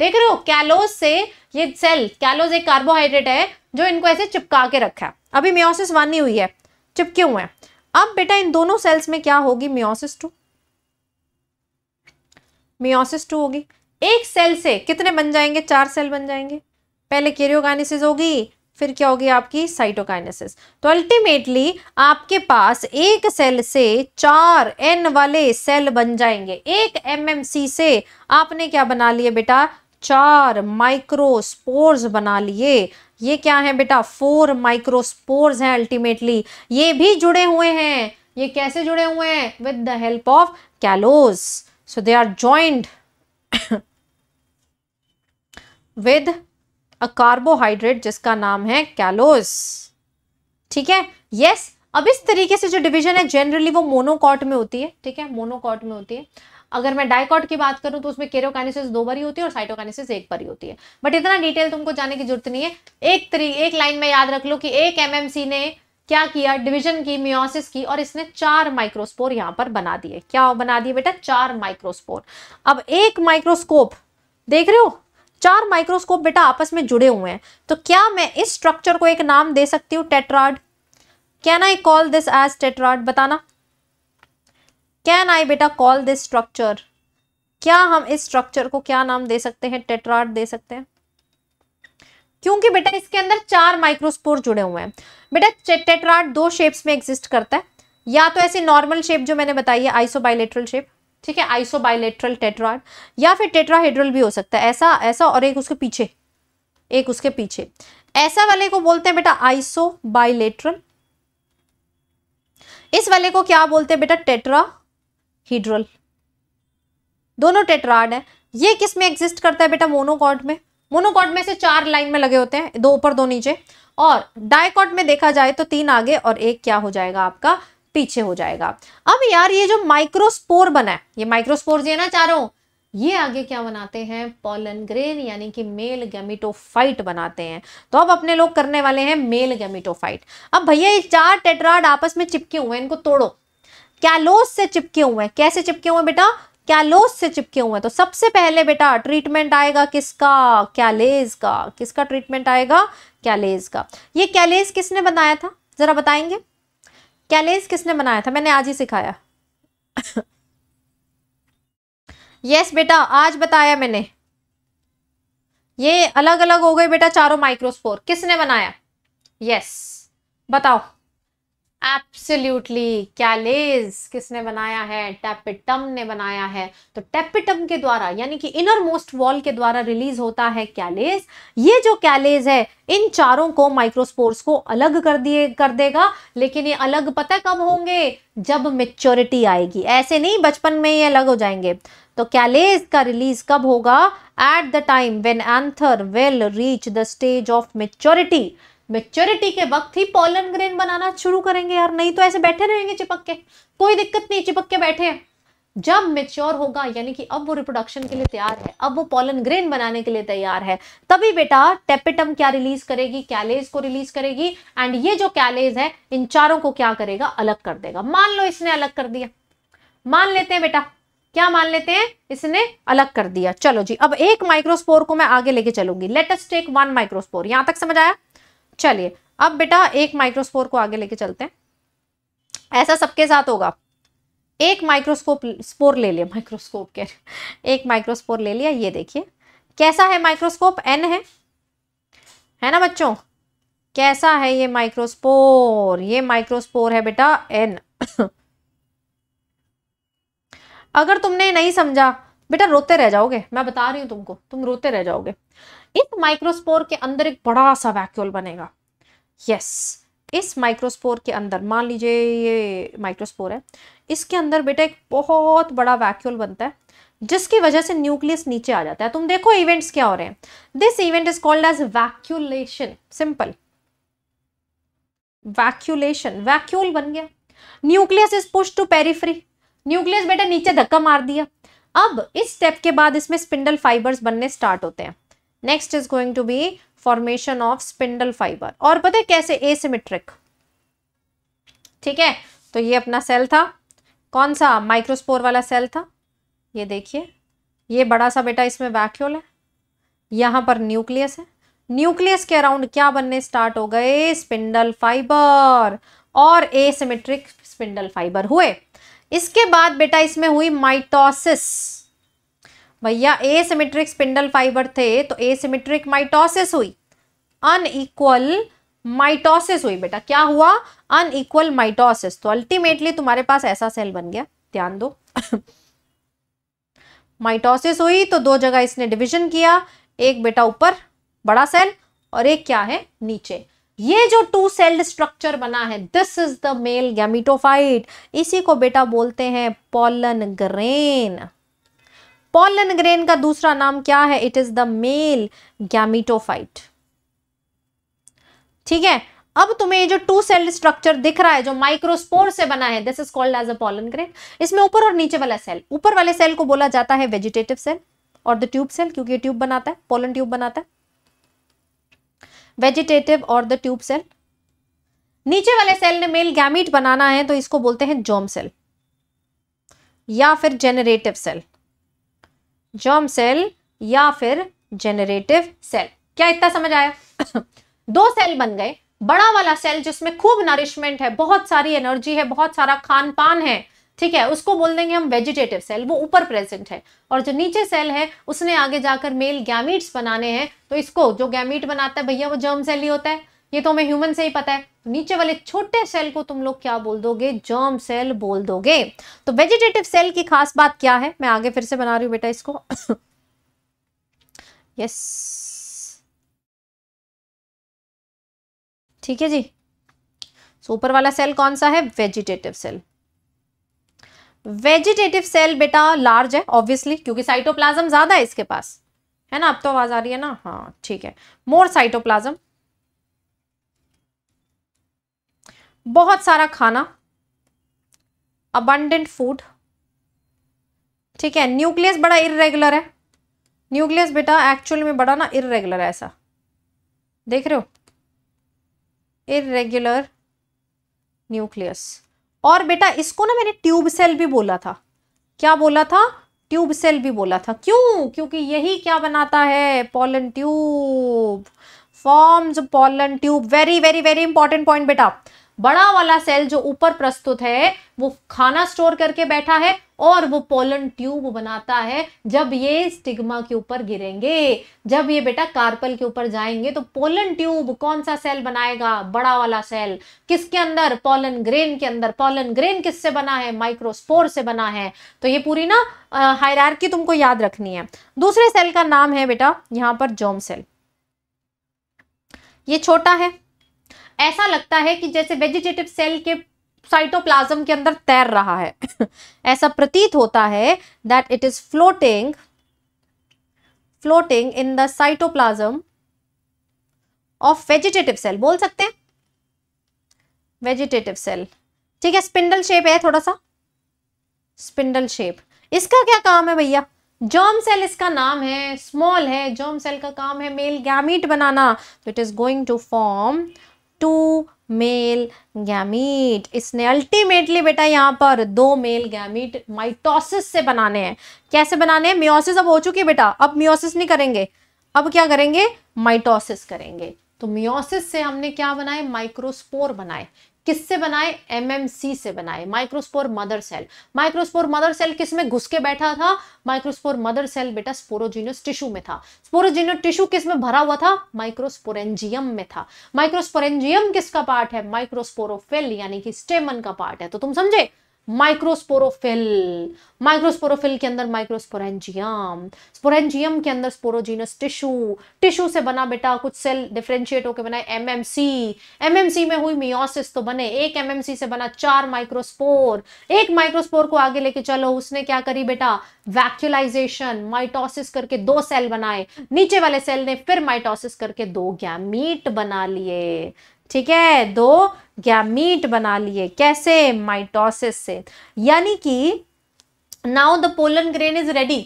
देख रहे हो कैलोज से ये सेल कैलोज एक कार्बोहाइड्रेट है जो इनको ऐसे चिपका के रखा है अभी मियोसिस वन ही हुई है चिपके हुए हैं अब बेटा इन दोनों सेल्स में क्या होगी मियोसिस टू मियोसिस टू होगी एक सेल से कितने बन जाएंगे चार सेल बन जाएंगे पहले केरियोगाइनेसिस होगी फिर क्या होगी आपकी साइटोकाइनेसिस तो अल्टीमेटली आपके पास एक सेल से चार एन वाले सेल बन जाएंगे एक एमएमसी से आपने क्या बना लिए बेटा चार माइक्रोस्पोर्स बना लिए ये क्या है बेटा फोर माइक्रोस्पोर्स हैं अल्टीमेटली ये भी जुड़े हुए हैं ये कैसे जुड़े हुए हैं with the help of callose so they are joint with a carbohydrate जिसका नाम है कैलोस ठीक है यस अब इस तरीके से जो डिवीजन है जनरली वो मोनोकॉट में होती है ठीक है मोनोकॉट में होती है अगर मैं डाइकॉट की बात करूं तो उसमें केरोकाइनेसिस दो बार ही होती है और साइटोकाइनेसिस एक बार ही होती है बट इतना डिटेल तुमको जाने की जरूरत नहीं है एक तरी एक लाइन में याद रख लो कि एक एमएमसी ने क्या किया डिवीजन की मियोसिस की और इसने चार माइक्रोस्पोर यहां पर बना दिए क्या बना दिए बेटा चार माइक्रोस्पोर अब एक माइक्रोस्कोप देख रहे हो चार माइक्रोस्कोप बेटा आपस में जुड़े हुए हैं तो क्या मैं इस स्ट्रक्चर को एक नाम दे सकती हूँ tetrad can I call this as tetrad बताना कैन आई बेटा कॉल दिस स्ट्रक्चर क्या हम इस स्ट्रक्चर को क्या नाम दे सकते हैं टेट्राड दे सकते हैं क्योंकि बेटा इसके अंदर चार माइक्रोस्पोर जुड़े हुए हैं बेटा टेट्राड दो शेप्स में एग्जिस्ट करता है या तो ऐसी नॉर्मल शेप जो मैंने बताई है आइसोबाइलेट्रल शेप ठीक है आइसो बाइलेट्रल टेट्राड या फिर टेट्राहेड्रल भी हो सकता है ऐसा ऐसा और एक उसके पीछे एक उसके पीछे ऐसा वाले को बोलते हैं बेटा आइसो बाइलेट्रल इस वाले को क्या बोलते हैं बेटा टेट्राहीड्रल दोनों टेट्राड है ये किस में एग्जिस्ट करता है बेटा मोनोकॉट में मोनोकॉट में से चार लाइन में लगे होते हैं दो ऊपर दो नीचे और डायकॉट में देखा जाए तो तीन आगे और एक क्या हो जाएगा आपका पीछे हो जाएगा अब यार ये जो माइक्रोस्पोर बना है ये माइक्रोस्पोर ये ना चारों ये आगे क्या बनाते हैं पॉलन ग्रेन यानी कि मेल गैमिटोफाइट बनाते हैं तो अब अपने लोग करने वाले हैं मेल गैमिटोफाइट अब भैया ये चार टेट्राड आपस में चिपके हुए हैं इनको तोड़ो कैलोस से चिपके हुए हैं कैसे चिपके हुए बेटा कैलोस से चिपके हुए हैं तो सबसे पहले बेटा ट्रीटमेंट आएगा किसका कैलेज का किसका ट्रीटमेंट आएगा कैलेज का ये कैलेज किसने बनाया था जरा बताएंगे कैलेस किसने बनाया था मैंने आज ही सिखाया यस बेटा आज बताया मैंने ये अलग अलग हो गए बेटा चारों माइक्रोस्फोर किसने बनाया यस बताओ एप्सोल्यूटली क्या लेज किसने बनाया है टेपिटम ने बनाया है तो टेपिटम के द्वारा यानी कि इनर मोस्ट वॉल के द्वारा रिलीज होता है कैलेज ये जो कैलेज है इन चारों को माइक्रोस्पोर्स को अलग कर दिए कर देगा लेकिन ये अलग पता कब होंगे जब मेच्योरिटी आएगी ऐसे नहीं बचपन में ये अलग हो जाएंगे तो कैलेज का रिलीज कब होगा at the time when anther will reach the stage of maturity maturity के वक्त ही पॉलन ग्रेन बनाना शुरू करेंगे यार नहीं तो ऐसे बैठे रहेंगे चिपक के कोई दिक्कत नहीं चिपक के बैठे हैं जब मेच्योर होगा यानी कि अब वो रिप्रोडक्शन के लिए तैयार है अब वो पॉलन ग्रेन बनाने के लिए तैयार है तभी बेटा टेपिटम क्या रिलीज करेगी कैलेज को रिलीज करेगी एंड ये जो कैलेज है इन चारों को क्या करेगा अलग कर देगा मान लो इसने अलग कर दिया मान लेते हैं बेटा क्या मान लेते हैं इसने अलग कर दिया चलो जी अब एक माइक्रोस्पोर को मैं आगे लेके चलूंगी लेटेस्ट टेक वन माइक्रोस्पोर यहां तक समझ आया चलिए अब बेटा एक माइक्रोस्पोर को आगे लेके चलते हैं ऐसा सबके साथ होगा एक माइक्रोस्कोप स्पोर ले लिया माइक्रोस्कोप कह एक माइक्रोस्पोर ले लिया ये देखिए कैसा है माइक्रोस्कोप एन है है ना बच्चों कैसा है ये माइक्रोस्पोर ये माइक्रोस्पोर है बेटा एन अगर तुमने नहीं समझा बेटा रोते रह जाओगे मैं बता रही हूं तुमको तुम रोते रह जाओगे एक माइक्रोस्पोर के अंदर एक बड़ा सा वैक्यूल बनेगा यस इस माइक्रोस्पोर के अंदर मान लीजिए ये माइक्रोस्पोर है इसके अंदर बेटा एक बहुत बड़ा वैक्यूल बनता है जिसकी वजह से न्यूक्लियस नीचे आ जाता है तुम देखो इवेंट्स क्या हो रहे हैं this event is called as vacuolation simple vacuolation vacuole बन गया nucleus is push to periphery nucleus बेटा नीचे धक्का मार दिया अब इस स्टेप के बाद इसमें स्पिंडल फाइबर्स बनने स्टार्ट होते हैं next is going to be formation of spindle fibre और पता है कैसे एसिमेट्रिक ठीक है तो ये अपना सेल था कौन सा माइक्रोस्पोर वाला सेल था ये देखिए ये बड़ा सा बेटा इसमें वैक्यूल है यहां पर न्यूक्लियस है न्यूक्लियस के अराउंड क्या बनने स्टार्ट हो गए स्पिंडल फाइबर और एसिमेट्रिक स्पिंडल फाइबर हुए इसके बाद बेटा इसमें हुई माइटोसिस भैया ए सिमेट्रिक स्पिंडल फाइबर थे तो ए सिमेट्रिक माइटोसिस हुई अनइक्वल माइटोसिस हुई बेटा क्या हुआ अनइक्वल माइटोसिस तो अल्टीमेटली तुम्हारे पास ऐसा सेल बन गया ध्यान दो माइटोसिस [laughs] हुई तो दो जगह इसने डिवीजन किया एक बेटा ऊपर बड़ा सेल और एक क्या है नीचे ये जो टू सेल्ड स्ट्रक्चर बना है this is the male gametophyte इसी को बेटा बोलते हैं पॉलन ग्रेन पॉलन ग्रेन का दूसरा नाम क्या है it is the male gametophyte ठीक है अब तुम्हें ये जो टू सेल स्ट्रक्चर दिख रहा है जो माइक्रोस्पोर से बना है this is called as a pollen grain इसमें ऊपर और नीचे वाला सेल ऊपर वाले सेल को बोला जाता है वेजिटेटिव सेल और द ट्यूब सेल क्योंकि ट्यूब बनाता है पोलन ट्यूब बनाता है वेजिटेटिव और द ट्यूब सेल नीचे वाले सेल ने मेल गैमिट बनाना है तो इसको बोलते हैं जॉम सेल या फिर जेनरेटिव सेल जर्म सेल या फिर जेनरेटिव सेल क्या इतना समझ आया [coughs] दो सेल बन गए बड़ा वाला सेल जिसमें खूब नरिशमेंट है बहुत सारी एनर्जी है बहुत सारा खान पान है ठीक है उसको बोल देंगे हम वेजिटेटिव सेल वो ऊपर प्रेजेंट है और जो नीचे सेल है उसने आगे जाकर मेल गैमिट्स बनाने हैं तो इसको जो गैमीट बनाता है भैया वो जर्म सेल ही होता है ये तो हमें ह्यूमन से ही पता है तो नीचे वाले छोटे सेल को तुम लोग क्या बोल दोगे जर्म सेल बोल दोगे तो वेजिटेटिव सेल की खास बात क्या है मैं आगे फिर से बना रही हूं बेटा इसको यस [coughs] ठीक है जी सो ऊपर वाला सेल कौन सा है वेजिटेटिव सेल वेजिटेटिव सेल बेटा लार्ज है ऑब्वियसली क्योंकि साइटोप्लाज्म ज्यादा है इसके पास है ना अब तो आवाज आ रही है ना हाँ ठीक है मोर साइटोप्लाज्म बहुत सारा खाना अबंडेंट फूड ठीक है न्यूक्लियस बड़ा इरेगुलर है न्यूक्लियस बेटा एक्चुअल में बड़ा ना इरेगुलर है ऐसा देख रहे हो इरेगुलर न्यूक्लियस और बेटा इसको ना मैंने ट्यूब सेल भी बोला था क्या बोला था ट्यूब सेल भी बोला था क्यों क्योंकि यही क्या बनाता है pollen tube forms pollen tube very very very important point बेटा बड़ा वाला सेल जो ऊपर प्रस्तुत है वो खाना स्टोर करके बैठा है और वो पोलन ट्यूब बनाता है जब ये स्टिग्मा के ऊपर गिरेंगे जब ये बेटा कार्पल के ऊपर जाएंगे तो पोलन ट्यूब कौन सा सेल बनाएगा बड़ा वाला सेल किसके अंदर पोलन ग्रेन के अंदर पोलन ग्रेन किससे बना है माइक्रोस्पोर से बना है तो ये पूरी ना की तुमको याद रखनी है दूसरे सेल का नाम है बेटा यहां पर जोम सेल ये छोटा है ऐसा लगता है कि जैसे वेजिटेटिव सेल के साइटोप्लाज्म के अंदर तैर रहा है [laughs] ऐसा प्रतीत होता है that it is floating floating in the cytoplasm of vegetative cell बोल सकते हैं वेजिटेटिव सेल ठीक है स्पिंडल शेप है थोड़ा सा स्पिंडल शेप इसका क्या काम है भैया जर्म सेल इसका नाम है स्मॉल है जर्म सेल का काम है मेल गैमीट बनाना तो it is going to form two male gamete इसने अल्टीमेटली बेटा यहाँ पर दो मेल गैमीट माइटोसिस से बनाने हैं कैसे बनाने हैं मियोसिस अब हो चुकी है बेटा अब मियोसिस नहीं करेंगे अब क्या करेंगे माइटोसिस करेंगे तो मियोसिस से हमने क्या बनाए माइक्रोस्पोर बनाए किससे बनाए एमएमसी से बनाए microspore mother cell microspore mother cell किस में घुस के बैठा था माइक्रोस्पोर मदर सेल बेटा स्पोरोजीनियस टिश्यू में था स्पोरोजीनियस टिश्यू किस में भरा हुआ था माइक्रोस्पोरेंजियम में था माइक्रोस्पोरेंजियम किसका पार्ट है माइक्रोस्पोरोफिल यानी कि स्टेमन का पार्ट है तो तुम समझे माइक्रोस्पोरोफिल माइक्रोस्पोरोफिल के अंदर माइक्रोस्पोरेंजियम स्पोरेंजियम के अंदर स्पोरोजीनस टिश्यू टिश्यू से बना बेटा कुछ सेल डिफ्रेंशिएट होकर बनाए एमएमसी एमएमसी में हुई मियोसिस तो बने एक एमएमसी से बना चार माइक्रोस्पोर एक माइक्रोस्पोर को आगे लेके चलो उसने क्या करी बेटा वैक्यूलाइजेशन माइटोसिस करके दो सेल बनाए नीचे वाले सेल ने फिर माइटोसिस करके दो गैमीट बना लिए ठीक है दो गैमीट बना लिए कैसे माइटोसिस से यानी कि now the pollen grain is ready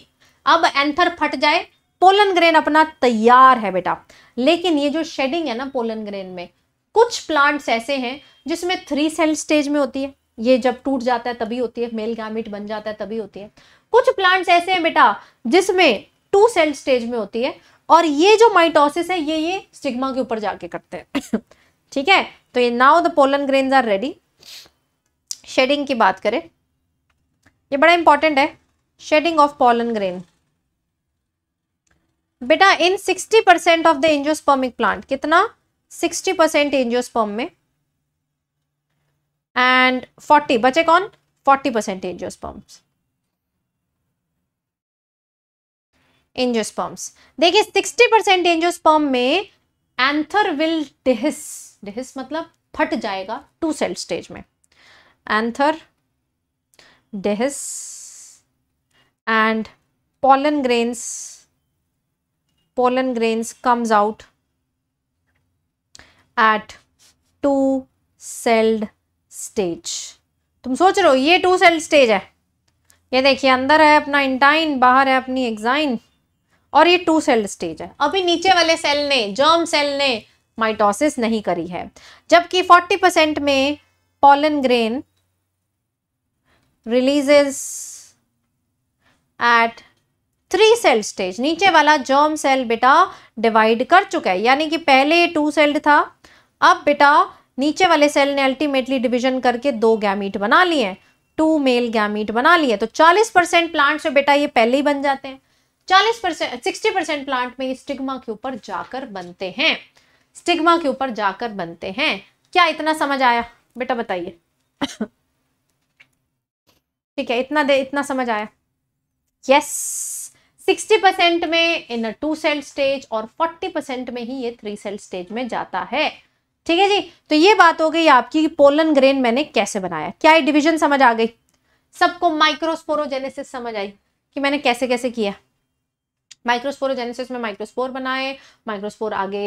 अब एंथर फट जाए पोलन ग्रेन अपना तैयार है बेटा लेकिन ये जो शेडिंग है ना पोलन ग्रेन में कुछ प्लांट्स ऐसे हैं जिसमें थ्री सेल स्टेज में होती है ये जब टूट जाता है तभी होती है मेल गैमिट बन जाता है तभी होती है कुछ प्लांट्स ऐसे हैं बेटा जिसमें टू सेल स्टेज में होती है और ये जो माइटोसिस है ये ये स्टिग्मा के ऊपर जाके करते हैं ठीक है तो ये now the pollen grains are ready shedding की बात करें ये बड़ा इंपॉर्टेंट है शेडिंग ऑफ पोलन ग्रेन बेटा in 60 percent of the angiospermic plant कितना 60 परसेंट एंजियोस्पर्म में एंड 40 बचे कौन 40 परसेंट एंजियोस्पर्म्स एंजियोस्पर्म्स देखिए 60 परसेंट एंजियोस्पर्म में एंथर विल डिहिस डिहिस मतलब फट जाएगा टू सेल स्टेज में anther dehisce and pollen grains pollen grains comes out at two celled stage तुम सोच रहे हो ये टू सेल स्टेज है ये देखिए अंदर है अपना इंटाइन बाहर है अपनी एग्जाइन और ये टू सेल स्टेज है अभी नीचे वाले सेल ने जर्म सेल ने माइटोसिस नहीं करी है जबकि 40 परसेंट में pollen grain releases at three cell stage नीचे वाला जर्म सेल बेटा डिवाइड कर चुका है यानी कि पहले टू सेल्ड था अब बेटा नीचे वाले सेल ने अल्टीमेटली डिवीजन करके दो गैमीट बना लिए टू मेल गैमीट बना लिए तो 40 परसेंट प्लांट से बेटा ये पहले ही बन जाते हैं 40 परसेंट सिक्सटी परसेंट प्लांट में ये स्टिग्मा के ऊपर जाकर बनते हैं स्टिग्मा के ऊपर जाकर बनते हैं क्या इतना समझ आया बेटा बताइए ठीक है इतना दे इतना समझ आया यस सिक्सटी परसेंट में इन टू सेल स्टेज और फोर्टी परसेंट में ही ये थ्री सेल स्टेज में जाता है ठीक है जी तो ये बात हो गई आपकी पोलन ग्रेन मैंने कैसे बनाया क्या ये डिवीजन समझ आ गई सबको माइक्रोस्पोरोजेनेसिस समझ आई कि मैंने कैसे कैसे किया माइक्रोस्पोरोजेनेसिस में माइक्रोस्पोर बनाए माइक्रोस्पोर आगे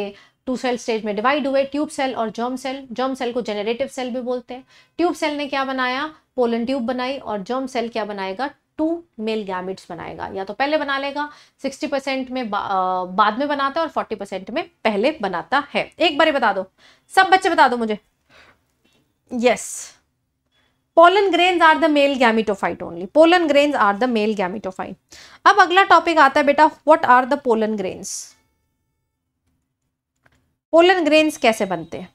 टू सेल स्टेज में डिवाइड हुए ट्यूब सेल और जर्म सेल जर्म सेल को जेनरेटिव सेल भी बोलते हैं ट्यूब सेल ने क्या बनाया पोलन ट्यूब बनाई और जर्म सेल क्या बनाएगा टू मेल गैमिट्स बनाएगा या तो पहले बना लेगा 60 परसेंट में बा, आ, बाद में बनाता है और 40 परसेंट में पहले बनाता है एक बार बता दो सब बच्चे बता दो मुझे yes pollen grains are the male gametophyte only pollen grains are the male gametophyte अब अगला टॉपिक आता है बेटा what are the pollen grains pollen grains कैसे बनते हैं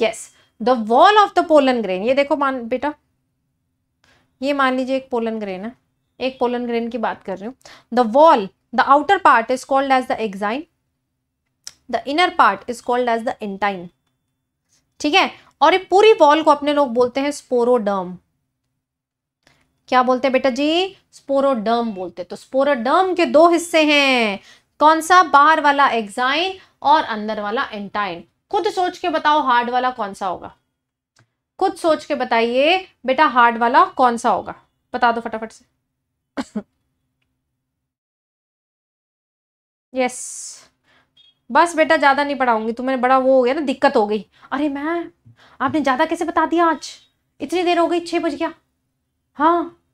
yes the wall of the pollen grain ये देखो मान बेटा ये मान लीजिए एक पोलन ग्रेन है एक पोलन ग्रेन की बात कर रही हूँ the wall the outer part is called as the exine the inner part is called as the intine ठीक है और ये पूरी वॉल को अपने लोग बोलते हैं स्पोरोडर्म क्या बोलते हैं बेटा जी स्पोरोडर्म बोलते हैं तो स्पोरोडर्म के दो हिस्से हैं कौन सा बाहर वाला एग्जाइन और अंदर वाला एंटाइन खुद सोच के बताओ हार्ड वाला कौन सा होगा खुद सोच के बताइए बेटा हार्ड वाला कौन सा होगा बता दो फटाफट से यस बस बेटा ज़्यादा नहीं पढ़ाऊंगी तुम्हें तो बड़ा वो हो गया ना दिक्कत हो गई अरे मैं आपने ज़्यादा कैसे बता दिया आज इतनी देर हो गई छह बज गया हाँ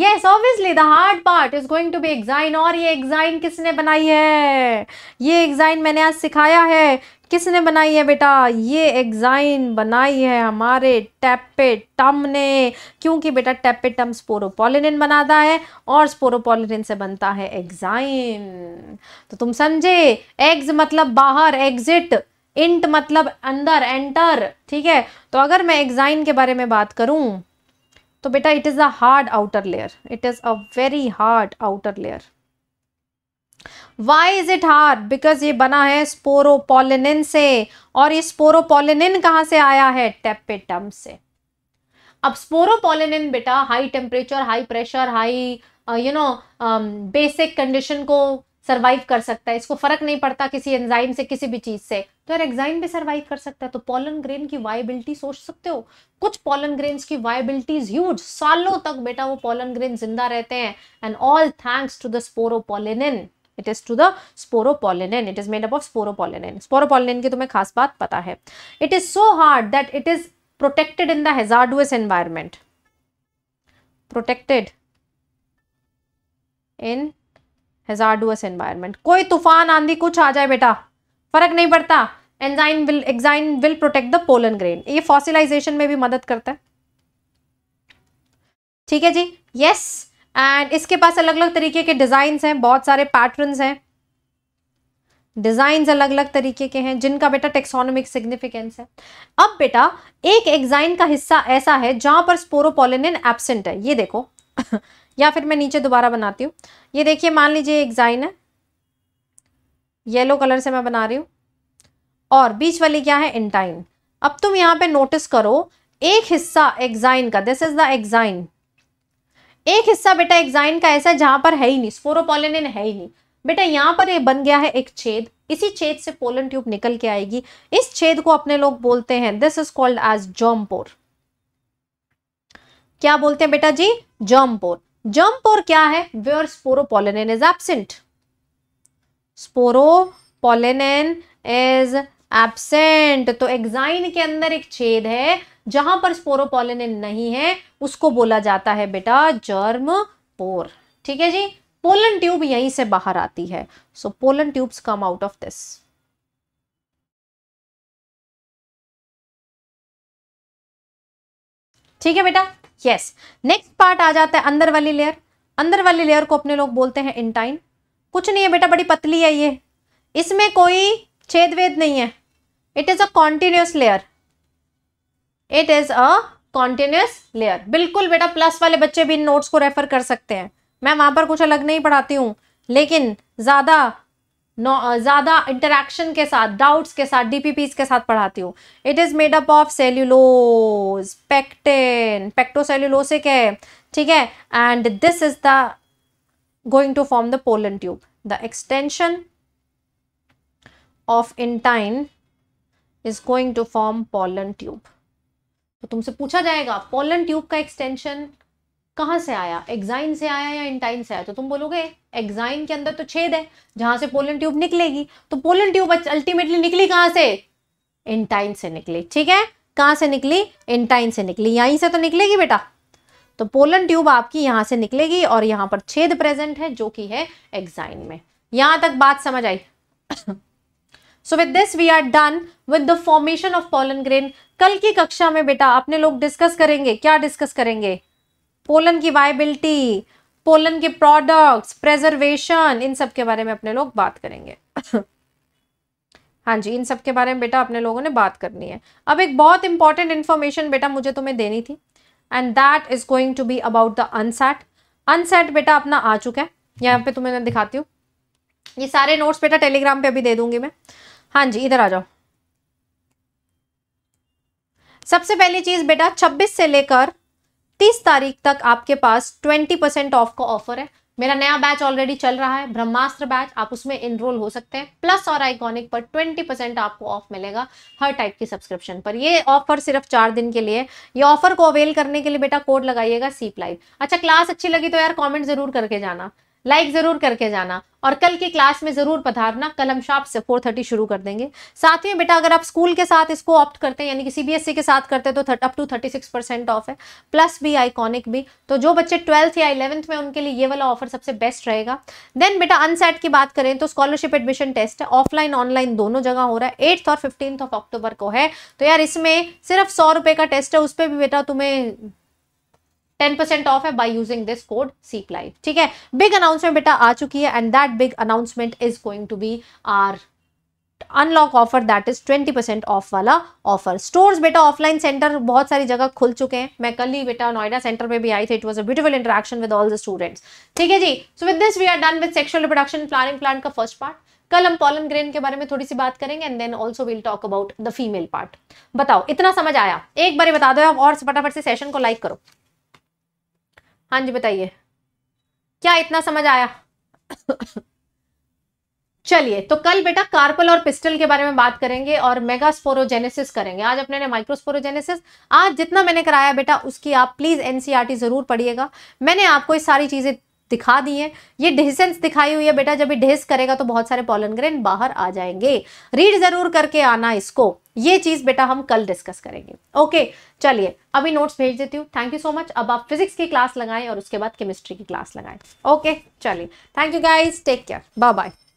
yes obviously the hard part is going to be exine और ये एग्जाइन किसने बनाई है ये एग्जाइन मैंने आज सिखाया है किसने बनाई है बेटा ये एग्जाइन बनाई है हमारे टैपेटम ने क्योंकि बेटा टैपेटम स्पोरोपोलिन बनाता है और स्पोरोपोलिन से बनता है एग्जाइन तो तुम समझे एग्ज मतलब बाहर एग्जिट इंट मतलब अंदर एंटर ठीक है तो अगर मैं एग्जाइन के बारे में बात करूं तो बेटा it is a hard outer layer it is a very hard outer layer why is it hard because ये बना है स्पोरोपोलिन से और ये स्पोरोपोलिन कहां से आया है टेपेटम से अब स्पोरोपोलिन बेटा high temperature high pressure high you know basic condition को सरवाइव कर सकता है इसको फर्क नहीं पड़ता किसी एंजाइम से किसी भी चीज़ से तो यार एग्जाइन भी सर्वाइव कर सकता है तो पॉलन ग्रेन की वायबिलिटी सोच सकते हो कुछ पॉलन ग्रेन्स की वायबिलिटी ह्यूज सालों तक बेटा वो पॉलन ग्रेन जिंदा रहते हैं and all thanks to the sporopollenin It is to the sporopollenin. It is made up of sporopollenin. Sporopollenin की तो मैं खास बात पता है It is so hard that it is protected in the hazardous environment. Protected in hazardous environment. कोई तूफान आंधी कुछ आ जाए बेटा फर्क नहीं पड़ता exine will exine will protect the pollen grain ये फॉसिलाइजेशन में भी मदद करता है ठीक है जी यस एंड इसके पास अलग अलग तरीके के डिजाइन हैं बहुत सारे पैटर्न्स हैं डिजाइन अलग अलग तरीके के हैं जिनका बेटा टेक्सोनोमिक सिग्निफिकेंस है अब बेटा एक एग्जाइन का हिस्सा ऐसा है जहां पर स्पोरोपोलिन एबसेंट है ये देखो [laughs] या फिर मैं नीचे दोबारा बनाती हूँ ये देखिए मान लीजिए एग्जाइन है येलो कलर से मैं बना रही हूँ और बीच वाली क्या है इंटाइन अब तुम यहां पे नोटिस करो एक हिस्सा एग्जाइन का दिस इज द एग्जाइन एक हिस्सा बेटा एग्जाइन का ऐसा जहां पर है ही नहीं स्फोरोपोलिनिन है ही नहीं बेटा यहां पर ये बन गया है एक छेद इसी छेद से पोलन ट्यूब निकल के आएगी इस छेद को अपने लोग बोलते हैं this is called as germ pore क्या बोलते हैं बेटा जी जॉम्पोर जॉम्पोर क्या है where sporopollenin is absent sporopollenin is absent तो एग्जाइन के अंदर एक छेद है जहां पर स्पोरोपोलिन नहीं है उसको बोला जाता है बेटा जर्म पोर ठीक है जी पोलन ट्यूब यहीं से बाहर आती है so pollen tubes come out of this ठीक है बेटा यस नेक्स्ट पार्ट आ जाता है अंदर वाली लेयर अंदर वाली लेयर को अपने लोग बोलते हैं इंटाइन कुछ नहीं है बेटा बड़ी पतली है ये इसमें कोई छेद वेद नहीं है it is a continuous layer it is a continuous layer बिल्कुल बेटा प्लस वाले बच्चे भी इन नोट्स को रेफर कर सकते हैं मैं वहां पर कुछ अलग नहीं पढ़ाती हूँ लेकिन ज्यादा ज़्यादा इंटरेक्शन के साथ डाउट्स के साथ डीपीपीस के साथ पढ़ाती हूँ it is made up of cellulose pectin pectocellulosic है ठीक है and this is the going to form the pollen tube the extension of intine is going to form pollen tube तो तुमसे पूछा जाएगा पॉलन ट्यूब का एक्सटेंशन कहाँ से आया एग्जाइन से आया या इंटाइन से आया तो तुम बोलोगे एग्जाइन के अंदर तो छेद है जहां से पोलन ट्यूब निकलेगी तो पोलन ट्यूब अल्टीमेटली निकली कहां से इंटाइन से निकली ठीक है कहाँ से निकली इंटाइन से निकली यहीं से तो निकलेगी बेटा तो पोलन ट्यूब आपकी यहां से निकलेगी और यहां पर छेद प्रेजेंट है जो कि है एग्जाइन में यहां तक बात समझ आई so with this we are done with the formation of pollen grain कल की कक्षा में बेटा अपने लोग डिस्कस करेंगे क्या डिस्कस करेंगे पोलन की वायबिलिटी पोलन के प्रोडक्ट्स प्रेजर्वेशन इन सब के बारे में अपने लोग बात करेंगे [coughs] हाँ जी इन सब के बारे में बेटा अपने लोगों ने बात करनी है अब एक बहुत इंपॉर्टेंट इन्फॉर्मेशन बेटा मुझे तुम्हें देनी थी and that is going to be about the unset unset बेटा अपना आ चुका है यहाँ पे तुम्हें मैं दिखाती हूँ ये सारे नोट्स बेटा टेलीग्राम पे अभी दे दूंगी मैं हाँ जी इधर आ जाओ सबसे पहली चीज बेटा 26 से लेकर 30 तारीख तक आपके पास 20 परसेंट ऑफ का ऑफर है मेरा नया बैच ऑलरेडी चल रहा है ब्रह्मास्त्र बैच आप उसमें इनरोल हो सकते हैं प्लस और आइकॉनिक पर 20 परसेंट आपको ऑफ मिलेगा हर टाइप की सब्सक्रिप्शन पर ये ऑफर सिर्फ चार दिन के लिए ये ऑफर को अवेल करने के लिए बेटा कोड लगाइएगा सीप लाइव अच्छा क्लास अच्छी लगी तो यार कॉमेंट जरूर करके जाना लाइक ज़रूर करके जाना और कल की क्लास में ज़रूर पधारना कल हम शार्प से 4:30 शुरू कर देंगे साथ ही बेटा अगर आप स्कूल के साथ इसको ऑप्ट करते हैं यानी कि सीबीएसई e के साथ करते हैं तो अप टू 36 परसेंट ऑफ है प्लस भी आइकॉनिक भी तो जो बच्चे ट्वेल्थ या इलेवंथ में उनके लिए ये वाला ऑफर सबसे बेस्ट रहेगा देन बेटा अनसेट की बात करें तो स्कॉलरशिप एडमिशन टेस्ट है ऑफलाइन ऑनलाइन दोनों जगह हो रहा है एट्थ और फिफ्टींथ ऑफ अक्टूबर को है तो यार इसमें सिर्फ सौ का टेस्ट है उस पर भी बेटा तुम्हें टेन परसेंट ऑफ है by using this code C live ठीक है बिग अनाउंसमेंट बेटा आ चुकी है and that big announcement is going to be R unlock offer that is twenty percent off वाला ऑफर स्टोर्स बेटा ऑफलाइन सेंटर बहुत सारी जगह खुल चुके हैं मैं कल ही बेटा नोएडा सेंटर में भी आई थी it was a beautiful interaction with all the students ठीक है जी so with this we are done with sexual reproduction planning plan का फर्स्ट पार्ट कल हम पॉलन ग्रेन के बारे में थोड़ी सी बात करेंगे and then also will talk about the female part बताओ इतना समझ आया एक बार बता दो आप और फटाफट से सेशन को लाइक करो हाँ जी बताइए क्या इतना समझ आया चलिए तो कल बेटा कार्पल और पिस्टल के बारे में बात करेंगे और मेगास्पोरोजेनेसिस करेंगे आज अपने ने माइक्रोस्पोरोजेनेसिस आज जितना मैंने कराया बेटा उसकी आप प्लीज एनसीईआरटी e जरूर पढ़िएगा मैंने आपको ये सारी चीजें दिखा दिए ये डिसेंस दिखाई हुई है बेटा जब ये डिस करेगा तो बहुत सारे पॉलन ग्रेन बाहर आ जाएंगे रीड जरूर करके आना इसको ये चीज बेटा हम कल डिस्कस करेंगे ओके चलिए अभी नोट्स भेज देती हूँ थैंक यू सो मच अब आप फिजिक्स की क्लास लगाएं और उसके बाद केमिस्ट्री की क्लास लगाएं ओके चलिए thank you guys take care bye bye